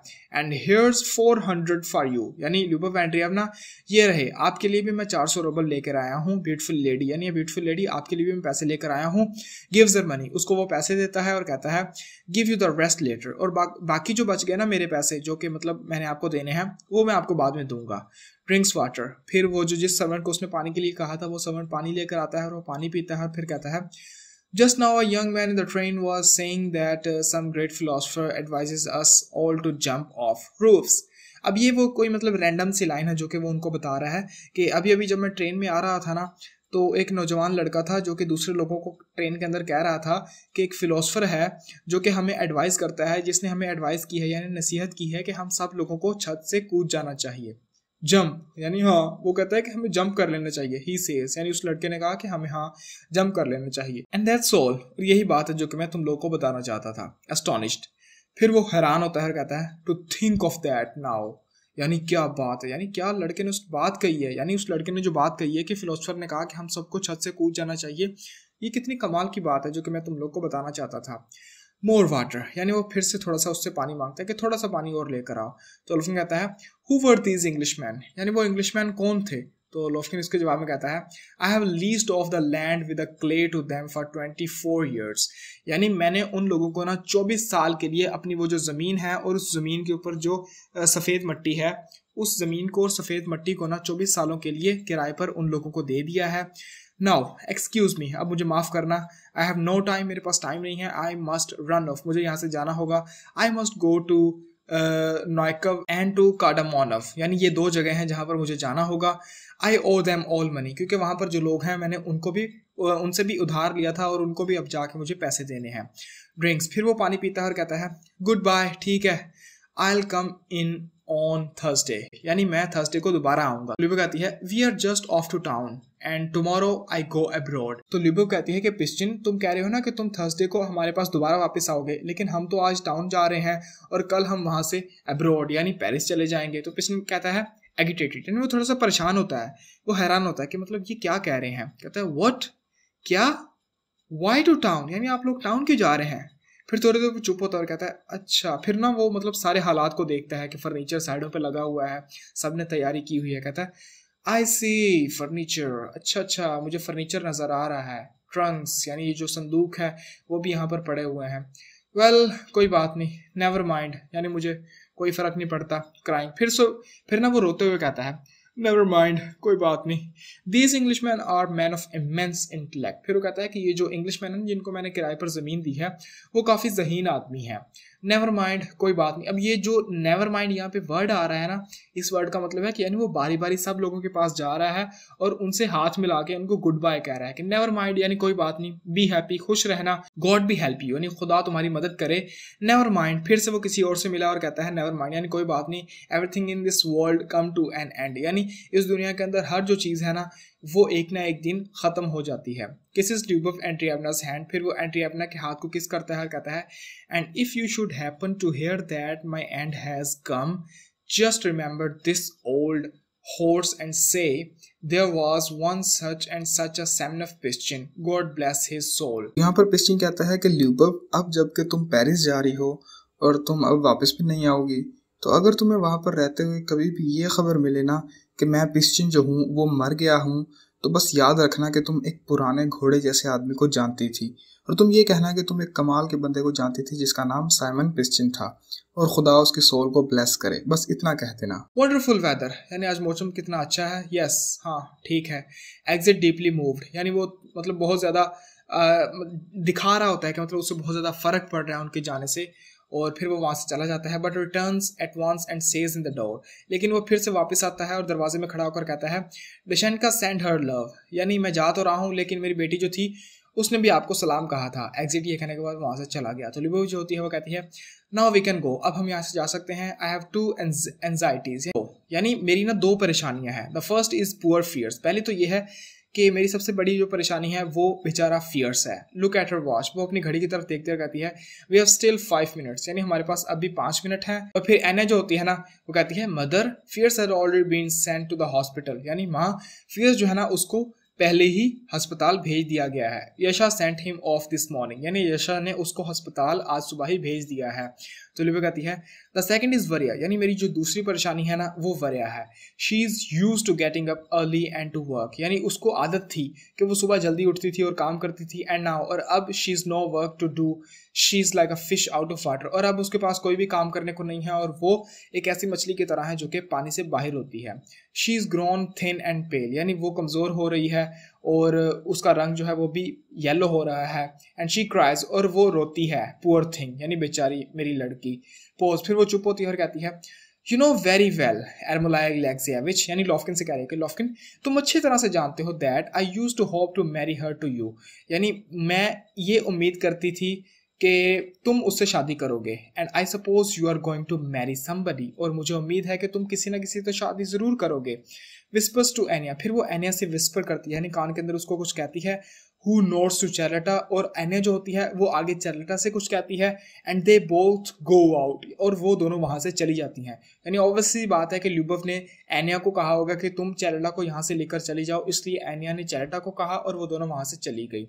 and here's four hundred for you यानी ल्यूबव एंड्रियावना ये रहे आपके लिए भी मैं चार सौ रोबल लेकर आया हूँ ब्यूटीफुल लेडी यानी ब्यूटीफुल लेडी आपके लिए भी मैं पैसे लेकर आया हूँ गिव्स दर मनी उसको वो पैसे देता है और कहता है give you the rest later और बा, बाकी जो बच गए ना मेरे पैसे जो कि मतलब मैंने आपको देने हैं वो मैं आपको बाद में दूंगा ड्रिंक्स वाटर फिर वो जो जिस सर्वेंट को उसने पानी के लिए कहा था वो सर्वेंट पानी लेकर आता है और वो पानी पीता है फिर कहता है just now a young man in the train was saying that some great great philosopher us all to jump off roofs अब ये वो कोई मतलब रैंडम सी लाइन है जो कि वो उनको बता रहा है कि अभी अभी जब मैं ट्रेन में आ रहा था ना तो एक नौजवान लड़का था जो कि दूसरे लोगों को ट्रेन के अंदर कह रहा था कि एक फ़िलोसफर है जो कि हमें एडवाइस करता है जिसने हमें एडवाइस की है यानी नसीहत की है कि हम सब लोगों को छत से कूद जाना चाहिए जंप यानी हाँ वो कहता है कि हमें जंप कर लेना चाहिए ही सेज यानी उस लड़के ने कहा कि हमें हाँ जंप कर लेना चाहिए एंड दैट्स ऑल और यही बात है जो कि मैं तुम लोगों को बताना चाहता था एस्टोनिश्ड फिर वो हैरान होता है कहता है to think of that now यानी क्या बात है यानी क्या लड़के ने उस बात कही है यानी उस लड़के ने जो बात कही है कि फिलोसफर ने कहा कि हम सबको छत से कूद जाना चाहिए ये कितनी कमाल की बात है जो कि मैं तुम लोग को बताना चाहता था मोर वाटर यानी वो फिर से थोड़ा सा उससे पानी मांगता है कि थोड़ा सा पानी और लेकर आओ तो अल्फिन कहता है who were these English man यानी वो इंग्लिश मैन कौन थे तो लोफकिन इसके जवाब में कहता है I have lease of the land with a clay to them for twenty four years यानी मैंने उन लोगों को ना चौबीस साल के लिए अपनी वो जो ज़मीन है और उस ज़मीन के ऊपर जो सफ़ेद मट्टी है उस ज़मीन को और सफ़ेद मट्टी को ना चौबीस सालों के लिए किराए पर उन लोगों को दे दिया है नाउ एक्सक्यूज मी अब मुझे माफ़ करना आई हैव नो टाइम मेरे पास टाइम नहीं है आई मस्ट रन ऑफ मुझे यहाँ से जाना होगा I must go to Znoikov and to Kardamonov यानी ये दो जगह हैं जहाँ पर मुझे जाना होगा I owe them all money क्योंकि वहाँ पर जो लोग हैं मैंने उनको भी उनसे भी उधार लिया था और उनको भी अब जाके मुझे पैसे देने हैं ड्रिंक्स फिर वो पानी पीता है और कहता है गुड बाय ठीक है I'll come in on Thursday यानी मैं थर्सडे को दोबारा आऊंगा लिबो कहती है we are just off to town and tomorrow I go abroad तो लिबो कहती है कि पिस्टिन तुम कह रहे हो ना कि तुम थर्सडे को हमारे पास दोबारा वापस आओगे लेकिन हम तो आज टाउन जा रहे हैं और कल हम वहां से अब्रॉड यानी पेरिस चले जाएंगे तो पिस्टिन कहता है एगिटेटेड यानी वो थोड़ा सा परेशान होता है वो हैरान होता है कि मतलब ये क्या कह रहे हैं कहता है वट क्या वाई टू टाउन यानी आप लोग टाउन क्यों जा रहे हैं फिर थोड़ी देर चुप होता है और कहता है अच्छा फिर ना वो मतलब सारे हालात को देखता है कि फर्नीचर साइडों पे लगा हुआ है सब ने तैयारी की हुई है कहता है आई सी फर्नीचर अच्छा अच्छा मुझे फर्नीचर नज़र आ रहा है ट्रंक्स यानी ये जो संदूक है वो भी यहाँ पर पड़े हुए हैं वेल well, कोई बात नहीं नेवर माइंड यानी मुझे कोई फ़र्क नहीं पड़ता क्राइम फिर सो फिर ना वो रोते हुए कहता है नेवर माइंड कोई बात नहीं these English man are man of immense intellect फिर वो कहता है कि ये जो इंग्लिश मैन है जिनको मैंने किराए पर ज़मीन दी है वो काफ़ी जहीन आदमी है नेवर माइंड कोई बात नहीं अब ये जो नेवर माइंड यहाँ पे वर्ड आ रहा है ना इस वर्ड का मतलब है कि यानी वो बारी बारी सब लोगों के पास जा रहा है और उनसे हाथ मिला के उनको गुड बाय कह रहा है कि नेवर माइंड यानी कोई बात नहीं बी हैप्पी खुश रहना गॉड भी हेल्प यू यानी खुदा तुम्हारी मदद करे नेवर माइंड फिर से वो किसी और से मिला और कहता है नेवर माइंड यानी कोई बात नहीं everything in this world come to an end यानी इस दुनिया के अंदर हर जो चीज़ है ना वो एक ना एक दिन ख़त्म हो जाती है kisses Lyubov Andreyevna's hand फिर वो एंट्रियाबना के हाथ को किस करता है कहता है and if you should happen to hear that my end has come just remember this old horse and say there was one such and such a man of Pishchik God bless his soul यहाँ पर पिस्टिन कहता है कि ल्यूबब अब जबकि तुम Paris जा रही हो और तुम अब वापस भी नहीं आओगी तो अगर तुम्हें वहाँ पर रहते हुए कभी भी ये खबर मिले ना कि मैं क्रिश्चियन जो हूँ वो मर गया हूँ तो बस याद रखना कि तुम एक पुराने घोड़े जैसे आदमी को जानती थी और तुम ये कहना कि तुम एक कमाल के बंदे को जानती थी जिसका नाम साइमन क्रिश्चियन था और खुदा उसकी सोल को ब्लेस करे बस इतना कह देना वंडरफुल वेदर यानी आज मौसम कितना अच्छा है यस हाँ ठीक है एग्जिट डीपली मूव्ड यानी वो मतलब बहुत ज़्यादा दिखा रहा होता है कि मतलब उससे बहुत ज़्यादा फ़र्क पड़ रहा है उनके जाने से और फिर वो वहाँ से चला जाता है but return at once and says in the door लेकिन वो फिर से वापस आता है और दरवाजे में खड़ा होकर कहता है डिशन का सेंड हर लव यानी मैं जा तो रहा हूँ लेकिन मेरी बेटी जो थी उसने भी आपको सलाम कहा था एग्जिट ये कहने के बाद वहाँ से चला गया तो लिबो जो होती है वो कहती है नाउ वी कैन गो अब हम यहाँ से जा सकते हैं आई हैव टू एनजाइटीज यानी मेरी ना दो परेशानियाँ हैं the first is poor Firs पहली तो ये है कि मेरी सबसे बड़ी जो परेशानी है वो बेचारा फियर्स है लुक एट हर वॉच वो अपनी घड़ी की तरफ देखते हुए कहती है we have still five minutes यानी हमारे पास अभी पाँच मिनट है और फिर एना जो होती है ना वो कहती है mother Firs has already been send to the hospital यानी माँ फियर्स जो है ना उसको पहले ही हस्पताल भेज दिया गया है Yasha sent him off this morning यानी यशा ने उसको अस्पताल आज सुबह ही भेज दिया है तो लिबिक आती है द सेकेंड इज वरिया यानी मेरी जो दूसरी परेशानी है ना वो वरिया है she is used to getting up early and to work यानी उसको आदत थी कि वो सुबह जल्दी उठती थी और काम करती थी एंड नाउ और अब she is no work to do she is like a fish out of water और अब उसके पास कोई भी काम करने को नहीं है और वो एक ऐसी मछली की तरह है जो कि पानी से बाहर होती है she is grown thin and pale यानी वो कमज़ोर हो रही है और उसका रंग जो है वो भी येलो हो रहा है एंड शी क्राइज और वो रोती है पुअर थिंग यानी बेचारी मेरी लड़की पोज फिर वो चुप होती है और कहती है you know very well Yermolai यानी लॉफकिन से कह रही है कि लॉफकिन तुम अच्छी तरह से जानते हो that I used to hope to marry her to you यानी मैं ये उम्मीद करती थी कि तुम उससे शादी करोगे and I suppose you are going to marry somebody और मुझे उम्मीद है कि तुम किसी ना किसी तो शादी ज़रूर करोगे विस्पर्स टू एनिया फिर वो एनिया से विस्पर करती है यानी कान के अंदर उसको कुछ कहती है हु नोट्स टू चैरलेटा और एनिया जो होती है वो आगे चैरलेटा से कुछ कहती है and they both go out और वो दोनों वहाँ से चली जाती हैं यानी ऑब्वियसली बात है कि ल्यूबव ने एनिया को कहा होगा कि तुम चैरेटा को यहाँ से लेकर चली जाओ इसलिए एनिया ने चैरेटा को कहा और वो दोनों वहाँ से चली गई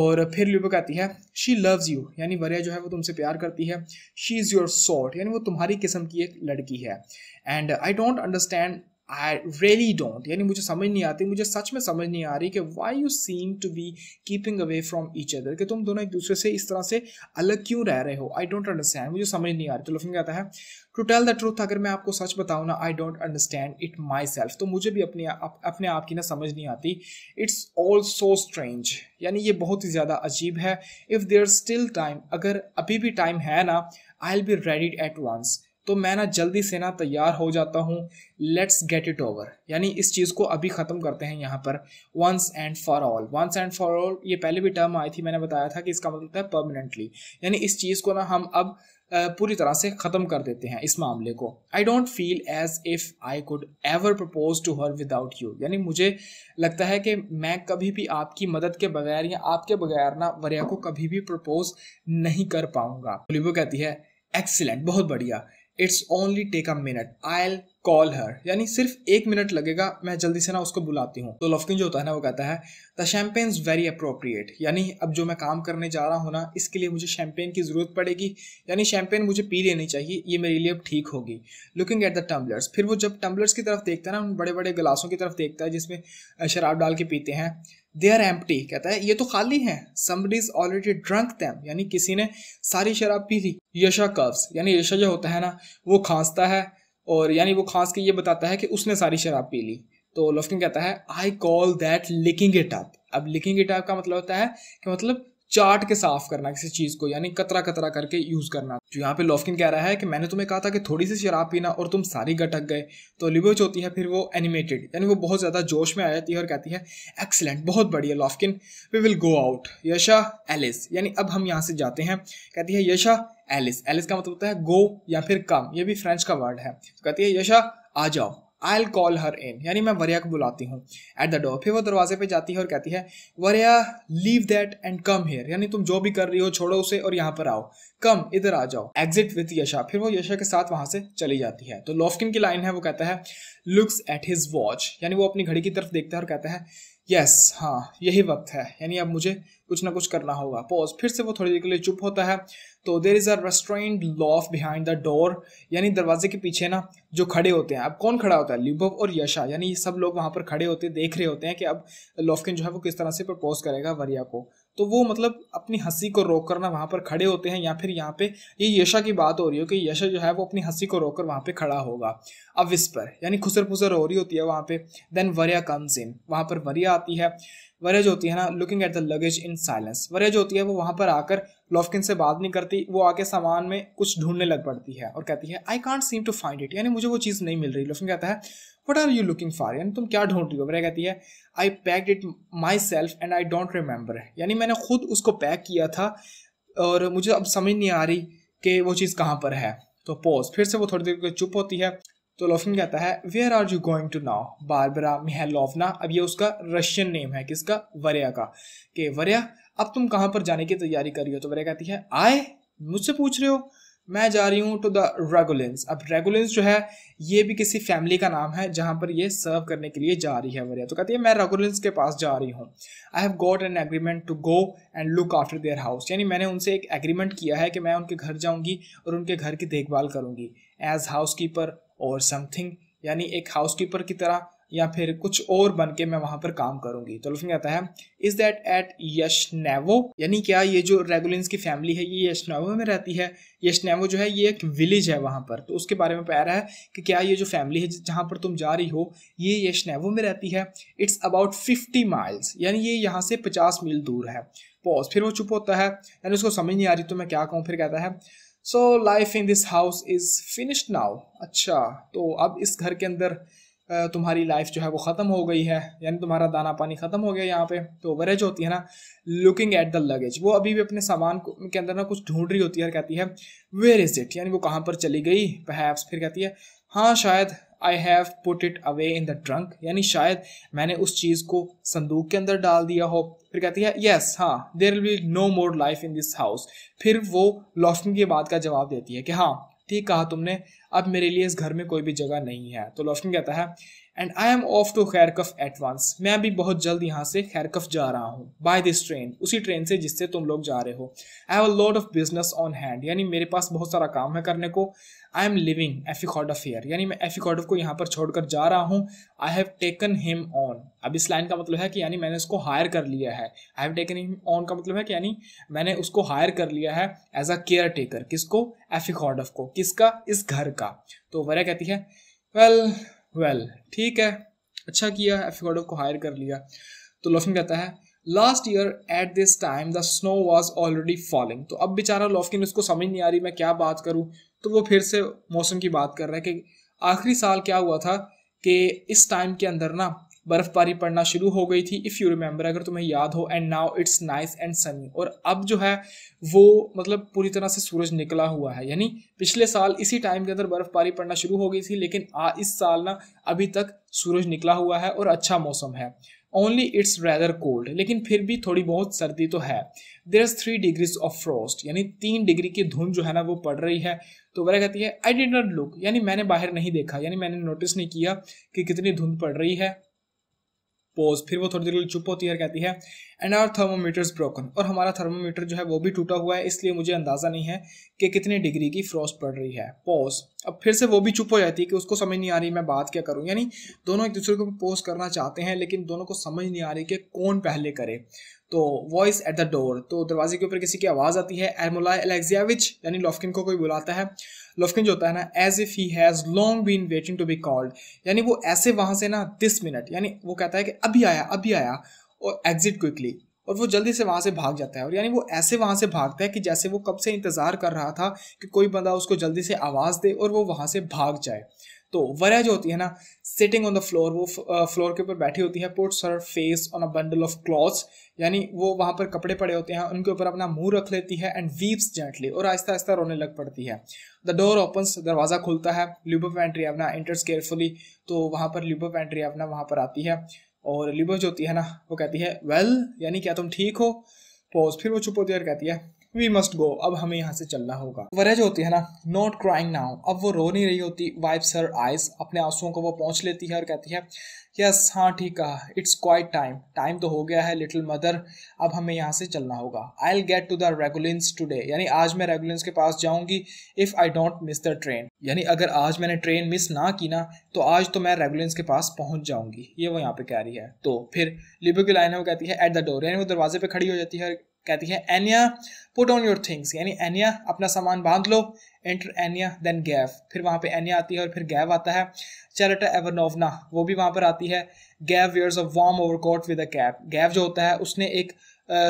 और फिर ल्यूबव कहती है शी लव्स यू यानी वरिया जो है वो तुमसे प्यार करती है शी इज़ योर सॉर्ट यानी वो तुम्हारी किस्म की एक लड़की है and I don't understand I really don't यानी मुझे समझ नहीं आती मुझे सच में समझ नहीं आ रही कि why you seem to be keeping away from each other कि तुम दोनों एक दूसरे से इस तरह से अलग क्यों रह रहे हो आई डोंट अंडरस्टैंड मुझे समझ नहीं आ रही तो लफिंग कहता है टू टेल द ट्रूथ अगर मैं आपको सच बताऊँ ना I don't understand it myself तो मुझे भी अपने आप अपने आप की ना समझ नहीं आती इट्स ऑल सो स्ट्रेंज यानी ये बहुत ही ज़्यादा अजीब है इफ़ देयर स्टिल टाइम अगर अभी भी टाइम है ना I'll be ready at once तो मैं ना जल्दी से ना तैयार हो जाता हूँ लेट्स गेट इट ओवर यानी इस चीज़ को अभी ख़त्म करते हैं यहाँ पर once and for all once and for all ये पहले भी टर्म आई थी मैंने बताया था कि इसका मतलब है परमानेंटली यानी इस चीज़ को ना हम अब पूरी तरह से ख़त्म कर देते हैं इस मामले को I don't feel as if I could ever propose to her without you यानी मुझे लगता है कि मैं कभी भी आपकी मदद के बगैर या आपके बगैर ना वरिया को कभी भी प्रपोज नहीं कर पाऊंगा कहती है एक्सीलेंट बहुत बढ़िया it's only take a minute I'll call her यानी सिर्फ एक मिनट लगेगा मैं जल्दी से ना उसको बुलाती हूँ तो लफकिन जो होता है ना वो कहता है the champagne is very appropriate यानी अब जो मैं काम करने जा रहा हूँ ना इसके लिए मुझे शैम्पेन की ज़रूरत पड़ेगी यानी शैम्पेन मुझे पी लेनी चाहिए ये मेरे लिए अब ठीक होगी लुकिंग एट द टम्बलर्स फिर वो जब टम्बलर्स की तरफ देखता है ना उन बड़े बड़े गिलासों की तरफ देखता है जिसमें शराब डाल के पीते हैं दे आर एम्प्टी कहता है ये तो खाली है somebody is already drunk them यानी किसी ने सारी शराब पी ली यशा कव्स यानी यशा जो होता है ना वो खांसता है और यानी वो खांस के ये बताता है कि उसने सारी शराब पी ली तो लफ्किन कहता है I call that licking it up अब लिकिंग इट अप का मतलब होता है कि मतलब चाट के साफ करना किसी चीज़ को यानी कतरा कतरा करके यूज़ करना जो तो यहाँ पे लॉफकिन कह रहा है कि मैंने तुम्हें कहा था कि थोड़ी सी शराब पीना और तुम सारी गटक गए तो लिबोच होती है फिर वो एनिमेटेड यानी वो बहुत ज़्यादा जोश में आ जाती है और कहती है एक्सलेंट बहुत बढ़िया Lopakhin we will go out Yasha एलिस यानी अब हम यहाँ से जाते हैं कहती है यशा एलिस एलिस का मतलब होता है गो या फिर कम ये भी फ्रेंच का वर्ड है तो कहती है यशा आ जाओ आई कॉल हर इन यानी मैं वरिया को बुलाती हूँ एट द डोर फिर वो दरवाजे पे जाती है और कहती है Varya leave that and come here यानी तुम जो भी कर रही हो छोड़ो उसे और यहाँ पर आओ कम इधर आ जाओ एग्जिट विथ यशा फिर वो यशा के साथ वहां से चली जाती है तो लॉफकिन की लाइन है वो कहता है लुक्स एट हिज वॉच यानी वो अपनी घड़ी की तरफ देखता है और कहता है यस हाँ यही वक्त है यानी अब मुझे कुछ ना कुछ करना होगा पॉज फिर से वो थोड़ी देर के लिए चुप होता है तो there is a restaurant laugh behind the door यानी दरवाजे के पीछे ना जो खड़े होते हैं अब कौन खड़ा होता है लिभव और यशा यानी सब लोग वहाँ पर खड़े होते देख रहे होते हैं कि अब लॉफकिन जो है वो किस तरह से प्रपोज करेगा वरिया को तो वो मतलब अपनी हंसी को रोक कर ना वहाँ पर खड़े होते हैं या फिर यहाँ पे ये यशा की बात हो रही हो कि यशा जो है वो अपनी हंसी को रोक कर वहाँ पे खड़ा होगा अब विस्पर यानी खुसर फुसर हो रही होती है वहाँ पे देन वरिया कम्स इन वहाँ पर वरिया आती है वरिया जो होती है ना looking at the luggage in silence Varya जो होती है वो वहाँ पर आकर लॉफकिन से बात नहीं करती वो आके सामान में कुछ ढूंढने लग पड़ती है और कहती है I can't seem to find it यानी मुझे वो चीज़ नहीं मिल रही लॉफकिन कहता है what are you looking for यानी तुम क्या ढूंढ रही हो मेरा कहती है I pack it myself and I don't remember यानी मैंने खुद उसको पैक किया था और मुझे अब समझ नहीं आ रही कि वो चीज़ कहाँ पर है तो पोज फिर से वो थोड़ी देर चुप होती है तो लोफिन कहता है where are you going to now Barbara Mikhailovna अब ये उसका रशियन नेम है किसका वर्या का कि वर्या अब तुम कहाँ पर जाने की तैयारी कर रही हो तो वर्या कहती है आए मुझसे पूछ रहे हो मैं जा रही हूँ टू द रेगुलेंस अब रेगुलेंस जो है ये भी किसी फैमिली का नाम है जहाँ पर ये सर्व करने के लिए जा रही है वरिया तो कहती है मैं रेगुलेंस के पास जा रही हूँ I have got an agreement to go and look after their house यानी मैंने उनसे एक एग्रीमेंट किया है कि मैं उनके घर जाऊँगी और उनके घर की देखभाल करूँगी एज हाउस कीपर और समथिंग यानी एक हाउस कीपर की तरह या फिर कुछ और बन के मैं वहां पर काम करूंगी तो लुफिंग आता है इज दैट एट यशनेवो यानी क्या ये जो रेगुलेंस की फैमिली है ये यशनेवो में रहती है यशनेवो जो है ये एक विलेज है वहां पर तो उसके बारे में कह रहा है कि क्या ये जो फैमिली है जहां पर तुम जा रही हो ये यशनेवो में रहती है इट्स अबाउट फिफ्टी माइल्स यानी ये यहाँ से पचास मील दूर है पॉज फिर वो चुप होता है यानी उसको समझ नहीं आ रही तो मैं क्या कहूँ फिर कहता है so life in this house is finished now अच्छा तो अब इस घर के अंदर तुम्हारी लाइफ जो है वो ख़त्म हो गई है यानी तुम्हारा दाना पानी ख़त्म हो गया यहाँ पे तो ओवरेज होती है ना लुकिंग एट द लगेज वो अभी भी अपने सामान के अंदर ना कुछ ढूंढ रही होती है और कहती है वेयर इज़ इट यानी वो कहाँ पर चली गई पहप्स फिर कहती है हाँ शायद I have put it away in the trunk यानी शायद मैंने उस चीज़ को संदूक के अंदर डाल दिया हो फिर कहती है यस हाँ there will be no more life in this house फिर वो लॉस्टन की बात का जवाब देती है कि हाँ ठीक कहा तुमने अब मेरे लिए इस घर में कोई भी जगह नहीं है तो लॉफ्टन कहता है and I am off to Kharkov advance मैं अभी बहुत जल्द यहाँ से खैरकफ जा रहा हूँ बाय दिस ट्रेन उसी ट्रेन से जिससे तुम लोग जा रहे हो I have a lot of business on hand यानी मेरे पास बहुत सारा काम है करने को आई एम लिविंग एफी ऑफ हेयर यानी मैं एफी कॉडफ को यहाँ पर छोड़कर जा रहा हूँ I have taken him on अब इस लाइन का मतलब है कि यानी मैंने उसको हायर कर लिया है I have taken him on का मतलब है कि यानी मैंने उसको हायर कर लिया है एज अ केयर टेकर किसको एफी कॉडफ को किसका इस घर का तो वह कहती है वेल वेल ठीक है अच्छा किया एफी कॉडफ को हायर कर लिया तो लोफिन कहता है last year at this time the snow was already falling तो अब बेचारा लॉफकिन उसको समझ नहीं आ रही मैं क्या बात करूं तो वो फिर से मौसम की बात कर रहे हैं कि आखिरी साल क्या हुआ था कि इस टाइम के अंदर ना बर्फबारी पड़ना शुरू हो गई थी इफ़ यू रिमेंबर अगर तुम्हें याद हो and now it's nice and sunny और अब जो है वो मतलब पूरी तरह से सूरज निकला हुआ है यानी पिछले साल इसी टाइम के अंदर बर्फबारी पड़ना शुरू हो गई थी लेकिन आ इस साल ना अभी तक सूरज निकला हुआ है और अच्छा मौसम है ओनली इट्स रेदर कोल्ड लेकिन फिर भी थोड़ी बहुत सर्दी तो है there is three degrees of frost यानी तीन डिग्री की धुंध जो है ना वो पड़ रही है तो वह कहती है आई डिड नॉट लुक यानी मैंने बाहर नहीं देखा यानी मैंने नोटिस नहीं किया कि कितनी धुंध पड़ रही है पोज फिर वो थोड़ी देर के लिए चुप होती है और कहती है एंड आर थर्मोमीटर्स ब्रोकन और हमारा थर्मोमीटर जो है वो भी टूटा हुआ है इसलिए मुझे अंदाज़ा नहीं है कि कितने डिग्री की फ्रॉस्ट पड़ रही है पोज अब फिर से वो भी चुप हो जाती है कि उसको समझ नहीं आ रही मैं बात क्या करूँ यानी दोनों एक दूसरे को पोज करना चाहते हैं लेकिन दोनों को समझ नहीं आ रही कि कौन पहले करे तो वॉइस एट द डोर तो दरवाजे के ऊपर किसी की आवाज़ आती है एर्मोला एलेक्सियाविच यानी लॉफकिन को कोई बुलाता है लफकिन जो होता है ना as if he has long been waiting to be called यानी वो ऐसे वहां से ना दिस मिनट यानी वो कहता है कि अभी आया अभी आया और एग्जिट क्विकली और वो जल्दी से वहां से भाग जाता है और यानी वो ऐसे वहां से भागता है कि जैसे वो कब से इंतज़ार कर रहा था कि कोई बंदा उसको जल्दी से आवाज़ दे और वो वहां से भाग जाए तो वरह जो होती है ना सिटिंग ऑन द फ्लोर वो फ्लोर के ऊपर बैठी होती है puts her face on a bundle of clothes यानी वो वहाँ पर कपड़े पड़े होते हैं उनके ऊपर अपना मुंह रख लेती है एंड वीप्स जेंटली और आहिस्ता आहिस्ता रोने लग पड़ती है द डोर ओपन्स दरवाज़ा खुलता है ल्यूबव अपना एंटर्स केयरफुली तो वहाँ पर ल्यूबव अपना वहाँ पर आती है और ल्यूबव जो होती है ना वो कहती है वेल well, यानी क्या तुम ठीक हो पोज फिर वो चुप होती है और कहती है वी मस्ट गो अब हमें यहाँ से चलना होगा वरह जो होती है ना नॉट क्राइंग नाउ अब वो रो नहीं रही होती वाइप्स हर आइज अपने आंसुओं को वो पहुँच लेती है और कहती है यस हाँ ठीक कहा इट्स क्वाइट टाइम टाइम तो हो गया है लिटिल मदर अब हमें यहाँ से चलना होगा I'll get to the Ragulins today यानी आज मैं रेगुलेंस के पास जाऊंगी if I don't miss the train यानी अगर आज मैंने ट्रेन मिस ना की ना तो आज तो मैं रेगुलेंस के पास पहुंच जाऊंगी ये वो यहाँ पे कह रही है तो फिर लिबो की लाइन है वो कहती है एट द डोर यानी वो दरवाजे पे खड़ी हो जाती है कहती है Anya put on your things यानी एनिया अपना सामान बांध लो एंटर एनिया देन गैव फिर वहाँ पे एनिया आती है और फिर गैव आता है चैरेटा एवरनोवना वो भी वहाँ पर आती है Gaev wears a warm overcoat with a cap Gaev जो होता है उसने एक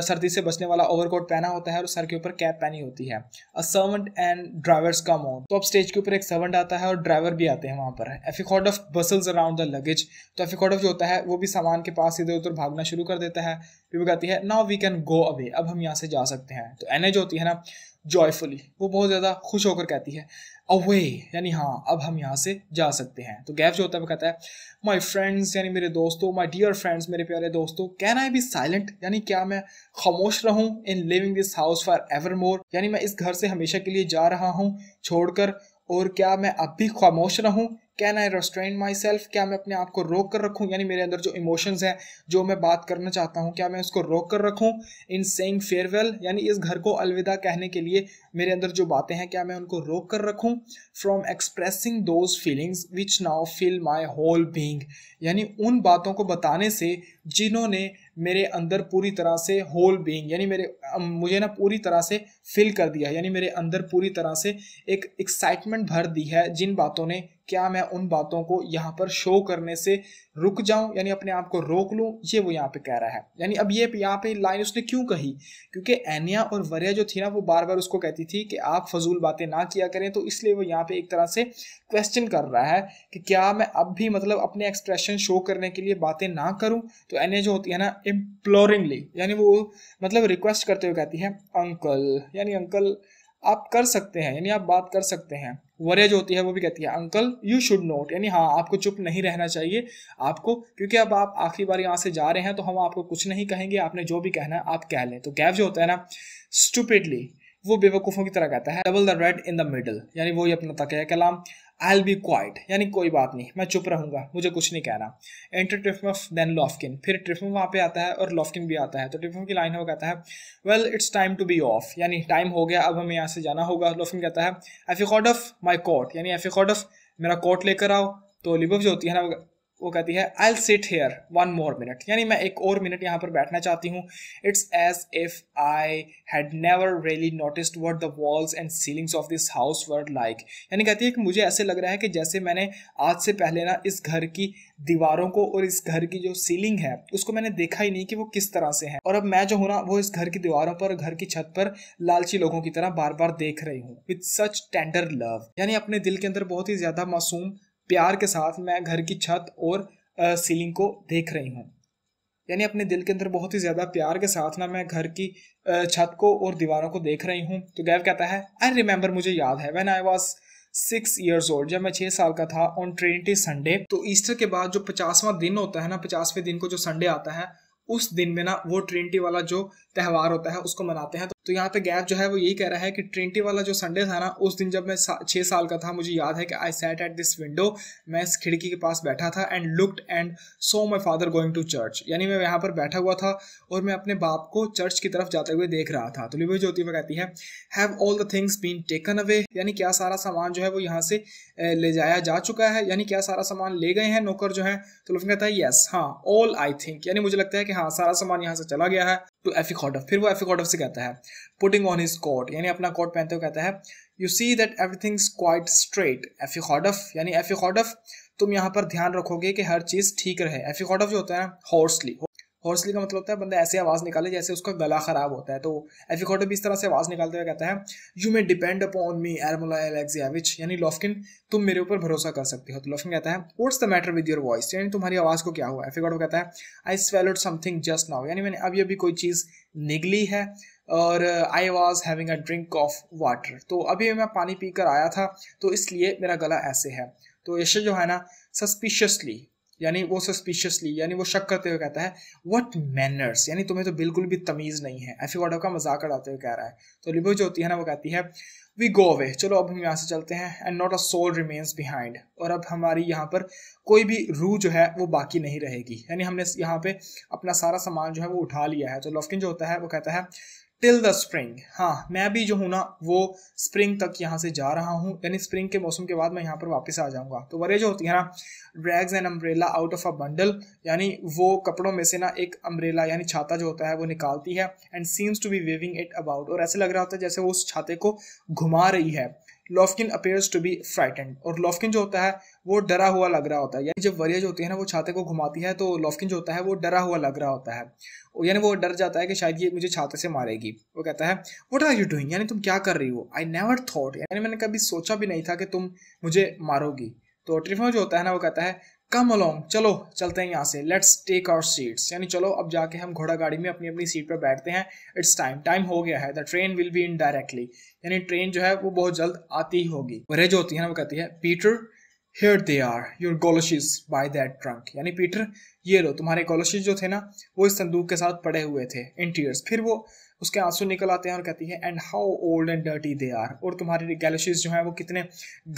सर्दी से बचने वाला ओवरकोट पहना होता है और सर के ऊपर कैप पहनी होती है अ सर्वेंट एंड ड्राइवर्स का मोन तो अब स्टेज के ऊपर एक सर्वेंट आता है और ड्राइवर भी आते हैं वहाँ पर Epikhodov bustles around the luggage तो एफिकॉर्ड ऑफ जो होता है वो भी सामान के पास इधर उधर भागना शुरू कर देता है वो कहती है now we can go away अब हम यहाँ से जा सकते हैं तो एन जो होती है ना जॉयफुली वो बहुत ज़्यादा खुश होकर कहती है अवे यानी हाँ अब हम यहाँ से जा सकते हैं तो गैप जो होता है वो कहता है माई फ्रेंड्स यानी मेरे दोस्तों माई डियर फ्रेंड्स मेरे प्यारे दोस्तों कैन आई बी साइलेंट यानी क्या मैं खामोश रहूँ in leaving this house for evermore यानी मैं इस घर से हमेशा के लिए जा रहा हूँ छोड़कर और क्या मैं अब भी खामोश रहूँ can I restrain myself क्या मैं अपने आप को रोक कर रखूँ यानी मेरे अंदर जो इमोशंस हैं जो मैं बात करना चाहता हूँ क्या मैं उसको रोक कर रखूँ इन सेइंग फेयरवेल यानी इस घर को अलविदा कहने के लिए मेरे अंदर जो बातें हैं क्या मैं उनको रोक कर रखूँ from expressing those feelings which now fill my whole being यानी उन बातों को बताने से जिन्होंने मेरे अंदर पूरी तरह से होल बींग यानी मेरे मुझे ना पूरी तरह से फिल कर दिया यानी मेरे अंदर पूरी तरह से एक एक्साइटमेंट भर दी है जिन बातों ने क्या मैं उन बातों को यहाँ पर शो करने से रुक जाऊं यानी अपने आप को रोक लूं ये वो यहाँ पे कह रहा है यानी अब ये यहाँ पे लाइन उसने क्यों कही क्योंकि एनिया और वरिया जो थी ना वो बार बार उसको कहती थी कि आप फजूल बातें ना किया करें तो इसलिए वो यहाँ पे एक तरह से क्वेश्चन कर रहा है कि क्या मैं अब भी मतलब अपने एक्सप्रेशन शो करने के लिए बातें ना करूँ तो एनिया जो होती है ना इम्प्लोरिंगली यानी वो मतलब रिक्वेस्ट करते हुए कहती है अंकल यानी अंकल आप कर सकते हैं यानी आप बात कर सकते हैं वरेज होती है वो भी कहती है अंकल यू शुड नोट यानी हाँ आपको चुप नहीं रहना चाहिए आपको क्योंकि अब आप आखिरी बार यहाँ से जा रहे हैं तो हम आपको कुछ नहीं कहेंगे आपने जो भी कहना है आप कह लें तो गैप जो होता है ना स्टूपिडली वो बेवकूफ़ों की तरह कहता है double the red in the middle यानी वो ही अपना तक कलाम आई बी क्वाइट यानी कोई बात नहीं मैं चुप रहूंगा मुझे कुछ नहीं कह रहा एंटर ट्रिफमफ देन लॉफकिन फिर ट्रिफम वहाँ पे आता है और लॉफकिन भी आता है तो ट्रिफम की लाइन हो कहता है well it's time to be off यानी टाइम हो गया अब हमें यहाँ से जाना होगा लॉफकिन कहता है एफिकॉड ऑफ माई कोर्ट यानी एफिकॉड ऑफ मेरा कोट लेकर आओ तो लिबफ जो होती है ना वो कहती है I sit here one more minute यानी मैं एक और मिनट यहाँ पर बैठना चाहती हूँ it's as if I had never really notice what the walls and ceilings of this house were like यानी कहती है कि मुझे ऐसे लग रहा है कि जैसे मैंने आज से पहले ना इस घर की दीवारों को और इस घर की जो सीलिंग है उसको मैंने देखा ही नहीं कि वो किस तरह से है और अब मैं जो हूँ ना वो इस घर की दीवारों पर घर की छत पर लालची लोगों की तरह बार बार देख रही हूँ विथ सच टेंडर लव यानी अपने दिल के अंदर बहुत ही ज्यादा मासूम प्यार के साथ मैं घर की छत और सीलिंग को देख रही हूँ यानी अपने दिल के अंदर बहुत ही ज़्यादा प्यार के साथ ना मैं घर की छत को और दीवारों को देख रही हूँ तो गैव कहता है आई रिमेंबर मुझे याद है when I was six years old जब मैं छः साल का था ऑन ट्रेनिटी संडे तो ईस्टर के बाद जो पचासवां दिन होता है ना पचासवें दिन को जो संडे आता है उस दिन में ना वो ट्रेंटी वाला जो त्यौहार होता है उसको मनाते हैं तो यहाँ पे गैप जो है वो यही कह रहा है कि ट्रेंटी वाला जो संडे था ना उस दिन जब मैं छः साल का था मुझे याद है कि I sat at this window मैं इस खिड़की के पास बैठा था and looked and saw my father going to church यानी मैं यहाँ पर बैठा हुआ था और मैं अपने बाप को चर्च की तरफ जाते हुए देख रहा था तो लिबे ज्योति वह कहती है have all the things been taken away यानी क्या सारा सामान जो है वो यहाँ से ले जाया जा चुका है यानी क्या सारा सामान ले गए हैं नौकर जो है तो लुफिन कहता है येस हाँ ऑल आई थिंक यानी मुझे लगता है कि हाँ सारा सामान यहाँ से चला गया है टू एफिक हॉटफ फिर वो एफिक हॉटफ e से कहता है पुटिंग ऑन हिज कोट यानी अपना कोट पहनते हुए कहता है you see that everything's quite straight Epikhodov यानी एफिक हॉटफ e तुम यहाँ पर ध्यान रखोगे कि हर चीज़ ठीक रहे एफिक हॉटफ e जो होता है हॉर्सली हॉर्सली का मतलब होता है बंदा ऐसे आवाज़ निकाले जैसे उसका गला ख़राब होता है तो एफिकॉटो भी इस तरह से आवाज़ निकालते हुए कहता है you may depend upon me Yermolai Alexeyevich यानी लॉफकिन तुम मेरे ऊपर भरोसा कर सकते हो तो लॉफकिन कहता है what's the matter with your voice यानी तुम्हारी आवाज़ को क्या हुआ एफिकॉटो कहता है I swallowed something just now यानी मैंने अभी अभी कोई चीज़ निगली है और I was having a drink of water तो अभी मैं पानी पीकर आया था तो इसलिए मेरा गला ऐसे है तो यश जो है ना सस्पिशियसली यानी वो सस्पिशियसली यानी वो शक करते हुए कहता है वट मैनर्स यानी तुम्हें तो बिल्कुल भी तमीज़ नहीं है ऐसे वाडो का मजाक उड़ाते हुए कह रहा है तो लिबो जो होती है ना वो कहती है वी गो अवे चलो अब हम यहाँ से चलते हैं and not a soul remains behind और अब हमारी यहाँ पर कोई भी रू जो है वो बाकी नहीं रहेगी यानी हमने यहाँ पे अपना सारा सामान जो है वो उठा लिया है तो लॉफ्टिन जो होता है वो कहता है टिल द स्प्रिंग हाँ मैं भी जो हूँ ना वो स्प्रिंग तक यहाँ से जा रहा हूँ यानी स्प्रिंग के मौसम के बाद मैं यहाँ पर वापस आ जाऊँगा तो वरे जो होती है ना drags an umbrella out of a bundle यानी वो कपड़ों में से ना एक अम्ब्रेला यानी छाता जो होता है वो निकालती है and seems to be waving it about और ऐसे लग रहा होता है जैसे वो उस छाते को घुमा रही है Lopakhin appears to be frightened और लॉफकिन जो होता है वो डरा हुआ लग रहा होता है यानी जब वरिया जो होती है ना वो छाते को घुमाती है तो लॉफकिन जो होता है वो डरा हुआ लग रहा होता है यानी वो डर जाता है कि शायद ये मुझे छाते से मारेगी वो कहता है वट आर यू डूइंग यानी तुम क्या कर रही हो आई नेवर थॉट यानी मैंने कभी सोचा भी नहीं था कि तुम मुझे मारोगी तो ट्रिफो जो होता है ना वो कहता है कम अलोंग चलो चलते हैं यहाँ से लेट्स टेक आवर सीट्स यानी चलो अब जाके हम घोड़ा गाड़ी में अपनी अपनी सीट पर बैठते हैं इट्स टाइम टाइम हो गया है the train will be in directly यानी ट्रेन जो है वो बहुत जल्द आती ही होगी वरे जो होती है ना वो कहती है Peter here they are your goloshes by that trunk यानी पीटर ये लो तुम्हारे गोलोशीज जो थे ना वो इस संदूक के साथ पड़े हुए थे इन टीयर्स फिर वो उसके आंसू निकल आते हैं और कहती है and how old and dirty they are और तुम्हारे गैलेक्सीज जो हैं वो कितने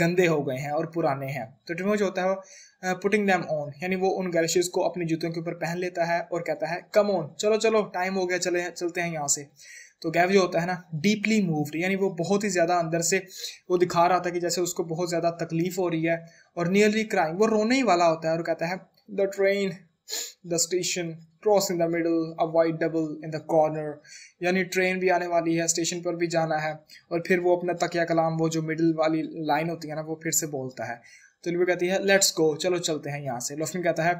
गंदे हो गए हैं और पुराने हैं तो डिमो जो होता है वो पुटिंग दैम ऑन यानी वो उन गैलेक्सीज को अपने जूतों के ऊपर पहन लेता है और कहता है कम ऑन चलो चलो टाइम हो गया चले चलते हैं यहाँ से तो गैव जो होता है ना डीपली मूव्ड यानी वो बहुत ही ज़्यादा अंदर से वो दिखा रहा था कि जैसे उसको बहुत ज़्यादा तकलीफ हो रही है और नियरली क्राइम वो रोने ही वाला होता है और कहता है the train the station cross in the middle avoid double in the corner यानी ट्रेन भी आने वाली है स्टेशन पर भी जाना है और फिर वो अपना तकिया कलाम वो जो मिडल वाली लाइन होती है ना वो फिर से बोलता है तो लिबी कहती है लेट्स गो चलो चलते हैं यहाँ से लोफिन कहता है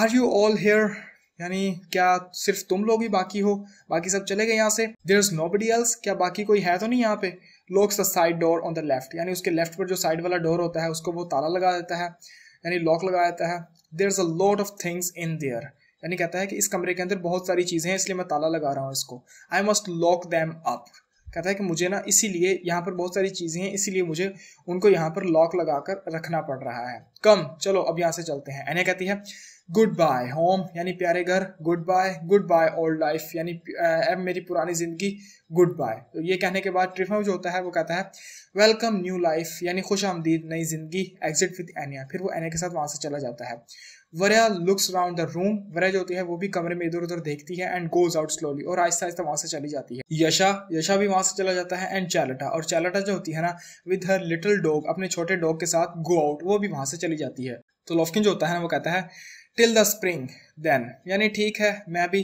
आर यू ऑल हेयर यानी क्या सिर्फ तुम लोग ही बाकी हो बाकी सब चले गए यहाँ से there is nobody else क्या बाकी कोई है तो नहीं यहाँ पे locks the side door on the left यानी उसके लेफ्ट पर जो साइड वाला डोर होता है उसको वो ताला लगा देता है यानी लॉक लगा देता है there is a lot of things in there यानी कहता है कि इस कमरे के अंदर बहुत सारी चीज़ें हैं इसलिए मैं ताला लगा रहा हूँ इसको I must lock them up कहता है कि मुझे ना इसीलिए यहाँ पर बहुत सारी चीज़ें हैं इसीलिए मुझे उनको यहाँ पर लॉक कर रखना पड़ रहा है कम चलो अब यहाँ से चलते हैं एने कहती है गुड बाय होम यानी प्यारे घर goodbye goodbye old life यानी अब मेरी पुरानी ज़िंदगी गुड बाय तो ये कहने के बाद ट्रिफम जो होता है वो कहता है वेलकम न्यू लाइफ यानी खुश आमदीद नई ज़िंदगी एग्जिट विद एनिया फिर वो एनिया के साथ वहाँ से चला जाता है वरिया लुक्स राउंड द रूम वरिया जो होती है वो भी कमरे में इधर उधर देखती है एंड गोज आउट स्लोली और आहिस्ता आहिस्ता वहाँ से चली जाती है यशा यशा भी वहाँ से चला जाता है एंड चैलटा और चैलटा जो होती है ना विद हर लिटिल डॉग अपने छोटे डॉग के साथ गो आउट वो भी वहाँ से चली जाती है तो लॉफकिन जो होता है ना वो कहता है टिल द स्प्रिंग देन यानी ठीक है मैं भी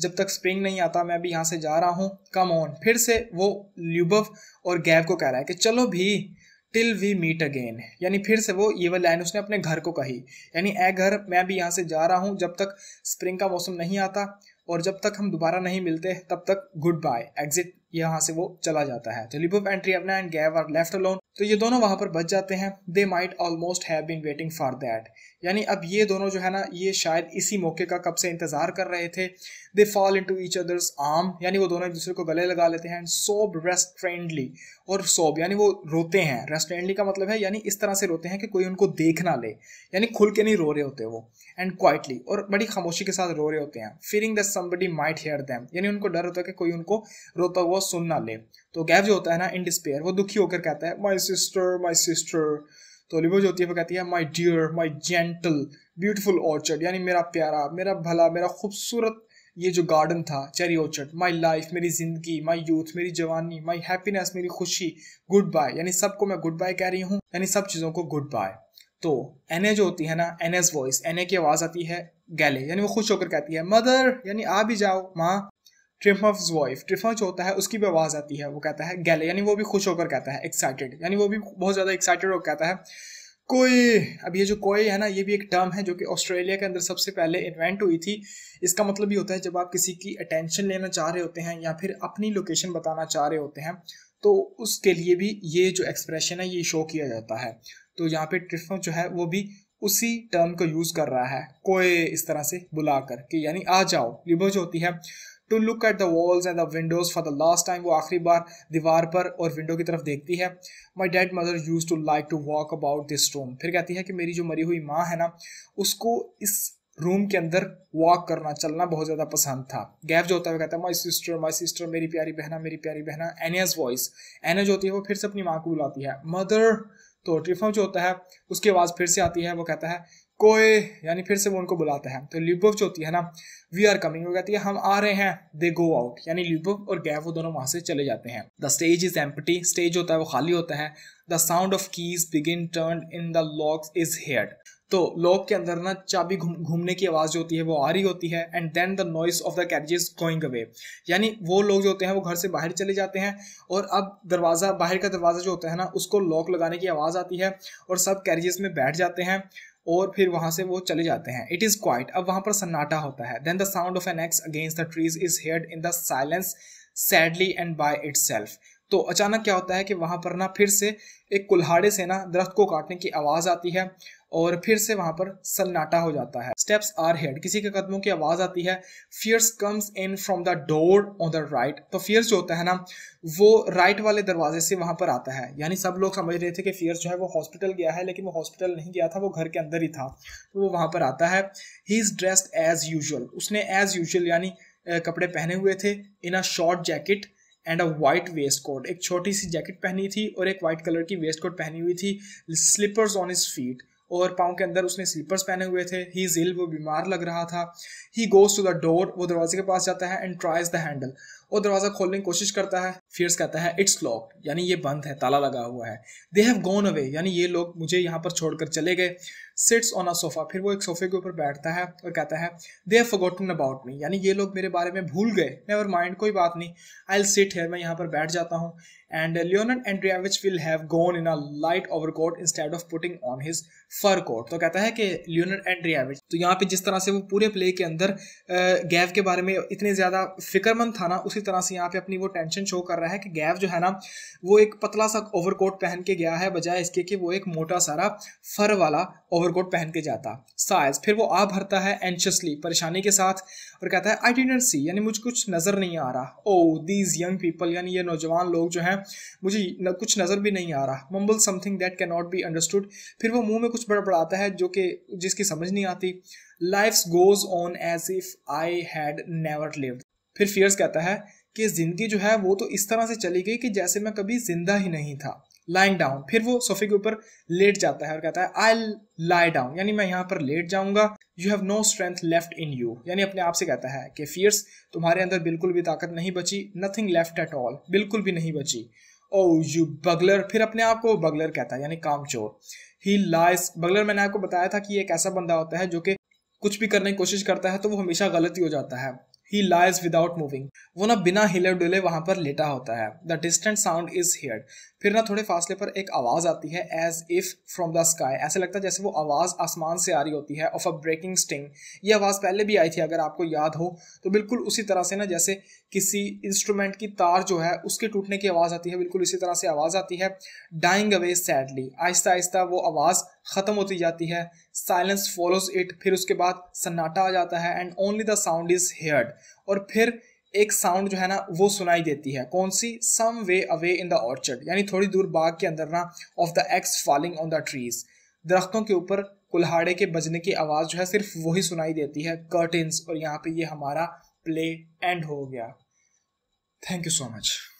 जब तक स्प्रिंग नहीं आता मैं भी यहाँ से जा रहा हूँ कम ऑन फिर से वो ल्यूबव और गैब को कह रहा है कि चलो भी टिल वी मीट अगेन यानी फिर से वो ये वाली लाइन उसने अपने घर को कही यानी ए घर मैं भी यहाँ से जा रहा हूँ जब तक स्प्रिंग का मौसम नहीं आता और जब तक हम दोबारा नहीं मिलते तब तक गुड बाय एग्जिट यहाँ से वो चला जाता है तो Lyubov Andreyevna and Gaev are left alone तो ये दोनों वहां पर बच जाते हैं they might almost have been waiting for that यानी अब ये दोनों जो है ना ये शायद इसी मौके का कब से इंतज़ार कर रहे थे they fall into each other's arm यानी वो दोनों एक दूसरे को गले लगा लेते हैं सोब रेस्ट्रेंडली और सोब यानी वो रोते हैं रेस्ट्रेंडली का मतलब है यानी इस तरह से रोते हैं कि कोई उनको देख ना ले यानी खुल के नहीं रो रहे होते वो एंड क्वाइटली और बड़ी खामोशी के साथ रो रहे होते हैं feeling that somebody might hear them यानी उनको डर होता है कि कोई उनको रोता हुआ सुन ना ले तो गैव जो होता है ना इन डिस्पेयर वो दुखी होकर कहता है माई सिस्टर माई सिस्टर तो ओलिवो जो होती है वो कहती है my dear my gentle beautiful orchard यानी मेरा प्यारा मेरा भला मेरा खूबसूरत ये जो गार्डन था चेरी ऑर्चर्ड माई लाइफ मेरी जिंदगी माई यूथ मेरी जवानी माई हैप्पीनेस मेरी खुशी गुड बाय यानी सबको मैं गुड बाय कह रही हूँ यानी सब चीज़ों को गुड बाय तो एन जो होती है ना एन एस वॉइस एन की आवाज़ आती है गैले यानी वो खुश होकर कहती है मदर यानी आ भी जाओ माँ ट्रिम्फर्स वाइफ ट्रिफा जो होता है उसकी भी आवाज़ आती है वो कहता है गैले यानी वो भी खुश होकर कहता है एक्साइटेड यानी वो भी बहुत ज़्यादा एक्साइटेड होकर कहता है कोई अब ये जो कोई है ना ये भी एक टर्म है जो कि ऑस्ट्रेलिया के अंदर सबसे पहले इन्वेंट हुई थी इसका मतलब ये होता है जब आप किसी की अटेंशन लेना चाह रहे होते हैं या फिर अपनी लोकेशन बताना चाह रहे होते हैं तो उसके लिए भी ये जो एक्सप्रेशन है ये शो किया जाता है तो यहाँ पे ट्रिफ जो है वो भी उसी टर्म को यूज़ कर रहा है कोए इस तरह से बुलाकर कि यानी आ जाओ लिबो जो होती है to look at the walls and the windows for the last time वो आखिरी बार दीवार पर और विंडो की तरफ देखती है my dead mother used to like to walk about this room फिर कहती है कि मेरी जो मरी हुई माँ है ना उसको इस रूम के अंदर वॉक करना चलना बहुत ज़्यादा पसंद था गैप जो होता है वो कहता है माई सिस्टर माई सिस्टर मेरी प्यारी बहना मेरी प्यारी बहना एनियज वॉइस एनिया जो होती है वो फिर से अपनी माँ को बुलाती है मदर तो ट्रिफम जो होता है उसकी आवाज़ फिर से आती है वो कहता है कोए यानी फिर से वो उनको बुलाता है तो ल्यूबोव जो होती है ना वी आर कमिंग वो कहती है हम आ रहे हैं दे गो आउट यानी ल्यूबोव और गैव वो दोनों वहाँ से चले जाते हैं the stage is empty stage होता है वो खाली होता है the sound of keys begin turn in the locks is heard तो लॉक के अंदर ना चाबी घूमने की आवाज़ जो होती है वो आ रही होती है and then the noise of the is going away यानी वो लोग जो होते हैं वो घर से बाहर चले जाते हैं और अब दरवाज़ा बाहर का दरवाज़ा जो होता है ना उसको लॉक लगाने की आवाज़ आती है और सब कैरेजेस में बैठ जाते हैं और फिर वहाँ से वो चले जाते हैं इट इज़ क्वाइट अब वहाँ पर सन्नाटा होता है then the sound of an axe against the trees is heard in the silence sadly and by it तो अचानक क्या होता है कि वहाँ पर ना फिर से एक कुल्हाड़े से ना दरख्त को काटने की आवाज़ आती है और फिर से वहां पर सन्नाटा हो जाता है स्टेप्स आर हेड किसी के कदमों की आवाज आती है Firs comes in from the door on the right तो फियर्स जो होता है ना वो राइट वाले दरवाजे से वहां पर आता है यानी सब लोग समझ रहे थे कि फियर्स जो है वो हॉस्पिटल गया है लेकिन वो हॉस्पिटल नहीं गया था वो घर के अंदर ही था तो वो वहां पर आता है he is dressed as usual उसने एज यूजल यानी कपड़े पहने हुए थे in a short jacket and a white waistcoat एक छोटी सी जैकेट पहनी थी और एक वाइट कलर की वेस्ट कोट पहनी हुई थी स्लीपर्स ऑन हिज फीट और पाँव के अंदर उसने स्लीपर्स पहने हुए थे ही जिल वो बीमार लग रहा था he goes to the door वो दरवाजे के पास जाता है एंड ट्राइज द हैंडल वो दरवाज़ा खोलने की कोशिश करता है फियर्स कहता है इट्स लॉक यानी ये बंद है ताला लगा हुआ है दे हैव गोन अवे यानी ये लोग मुझे यहाँ पर छोड़कर चले गए सिट्स ऑन अ सोफा फिर वो एक सोफे के ऊपर बैठता है और कहता है दे हैव फॉगोटन अबाउट मी यानी ये लोग मेरे बारे में भूल गए नेवर माइंड कोई बात नहीं आई विल सिट हेयर मैं यहाँ पर बैठ जाता हूँ and Leonid Andreyevich will have gone in a light overcoat instead of putting on his fur coat तो कहता है कि लियोनर्ड एंड्रियाविच तो यहाँ पे जिस तरह से वो पूरे प्ले के अंदर गैव के बारे में इतने ज़्यादा फिक्रमंद था ना उसी अच्छी तरह से यहाँ पे अपनी वो टेंशन शो कर रहा है कि गैव जो है ना वो एक पतला सा ओवरकोट पहन के गया है बजाय इसके कि वो एक मोटा सारा फर वाला ओवरकोट पहन के जाता साइज फिर वो आ भरता है एंशसली परेशानी के साथ और कहता है आई डिडेंट सी यानी मुझे कुछ नज़र नहीं आ रहा ओ दीज यंग पीपल यानी ये नौजवान लोग जो हैं मुझे न, कुछ नज़र भी नहीं आ रहा mumble something that cannot be understood फिर वो मुंह में कुछ बड़बड़ाता है जो कि जिसकी समझ नहीं आती life goes on as if I had never lived फिर फियर्स कहता है कि जिंदगी जो है वो तो इस तरह से चली गई कि जैसे मैं कभी जिंदा ही नहीं था लाइंग डाउन फिर वो सोफे के ऊपर लेट जाता है और कहता है आई लाई डाउन यानी मैं यहाँ पर लेट जाऊंगा you have no strength left in you यानी अपने आप से कहता है कि फियर्स तुम्हारे अंदर बिल्कुल भी ताकत नहीं बची नथिंग लेफ्ट एट ऑल बिल्कुल भी नहीं बची ओ oh, यू बगलर फिर अपने आप को बगलर कहता है यानी काम चोर ही लाइस बगलर मैंने आपको बताया था कि एक ऐसा बंदा होता है जो कि कुछ भी करने की कोशिश करता है तो वो हमेशा गलत ही हो जाता है ही लाइज विदाउट मूविंग वो ना बिना हिले डुले वहां पर लेटा होता है the distant sound is heard फिर ना थोड़े फासले पर एक आवाज आती है as if from the sky ऐसे लगता है जैसे वो आवाज आसमान से आ रही होती है ऑफ अ ब्रेकिंग स्टिंग ये आवाज पहले भी आई थी अगर आपको याद हो तो बिल्कुल उसी तरह से ना जैसे किसी इंस्ट्रूमेंट की तार जो है उसके टूटने की आवाज़ आती है बिल्कुल इसी तरह से आवाज़ आती है डाइंग अवे सैडली आहिस्ता आहिस्ता वो आवाज़ ख़त्म होती जाती है साइलेंस फॉलोज इट फिर उसके बाद सन्नाटा आ जाता है and only the sound is heard और फिर एक साउंड जो है ना वो सुनाई देती है कौन सी some way away in the orchard यानी थोड़ी दूर बाग के अंदर ना of the axe falling on the trees दरख्तों के ऊपर कुल्हाड़े के बजने की आवाज़ जो है सिर्फ वही सुनाई देती है कर्टिन और यहाँ पे ये हमारा प्ले एंड हो गया थैंक यू सो मच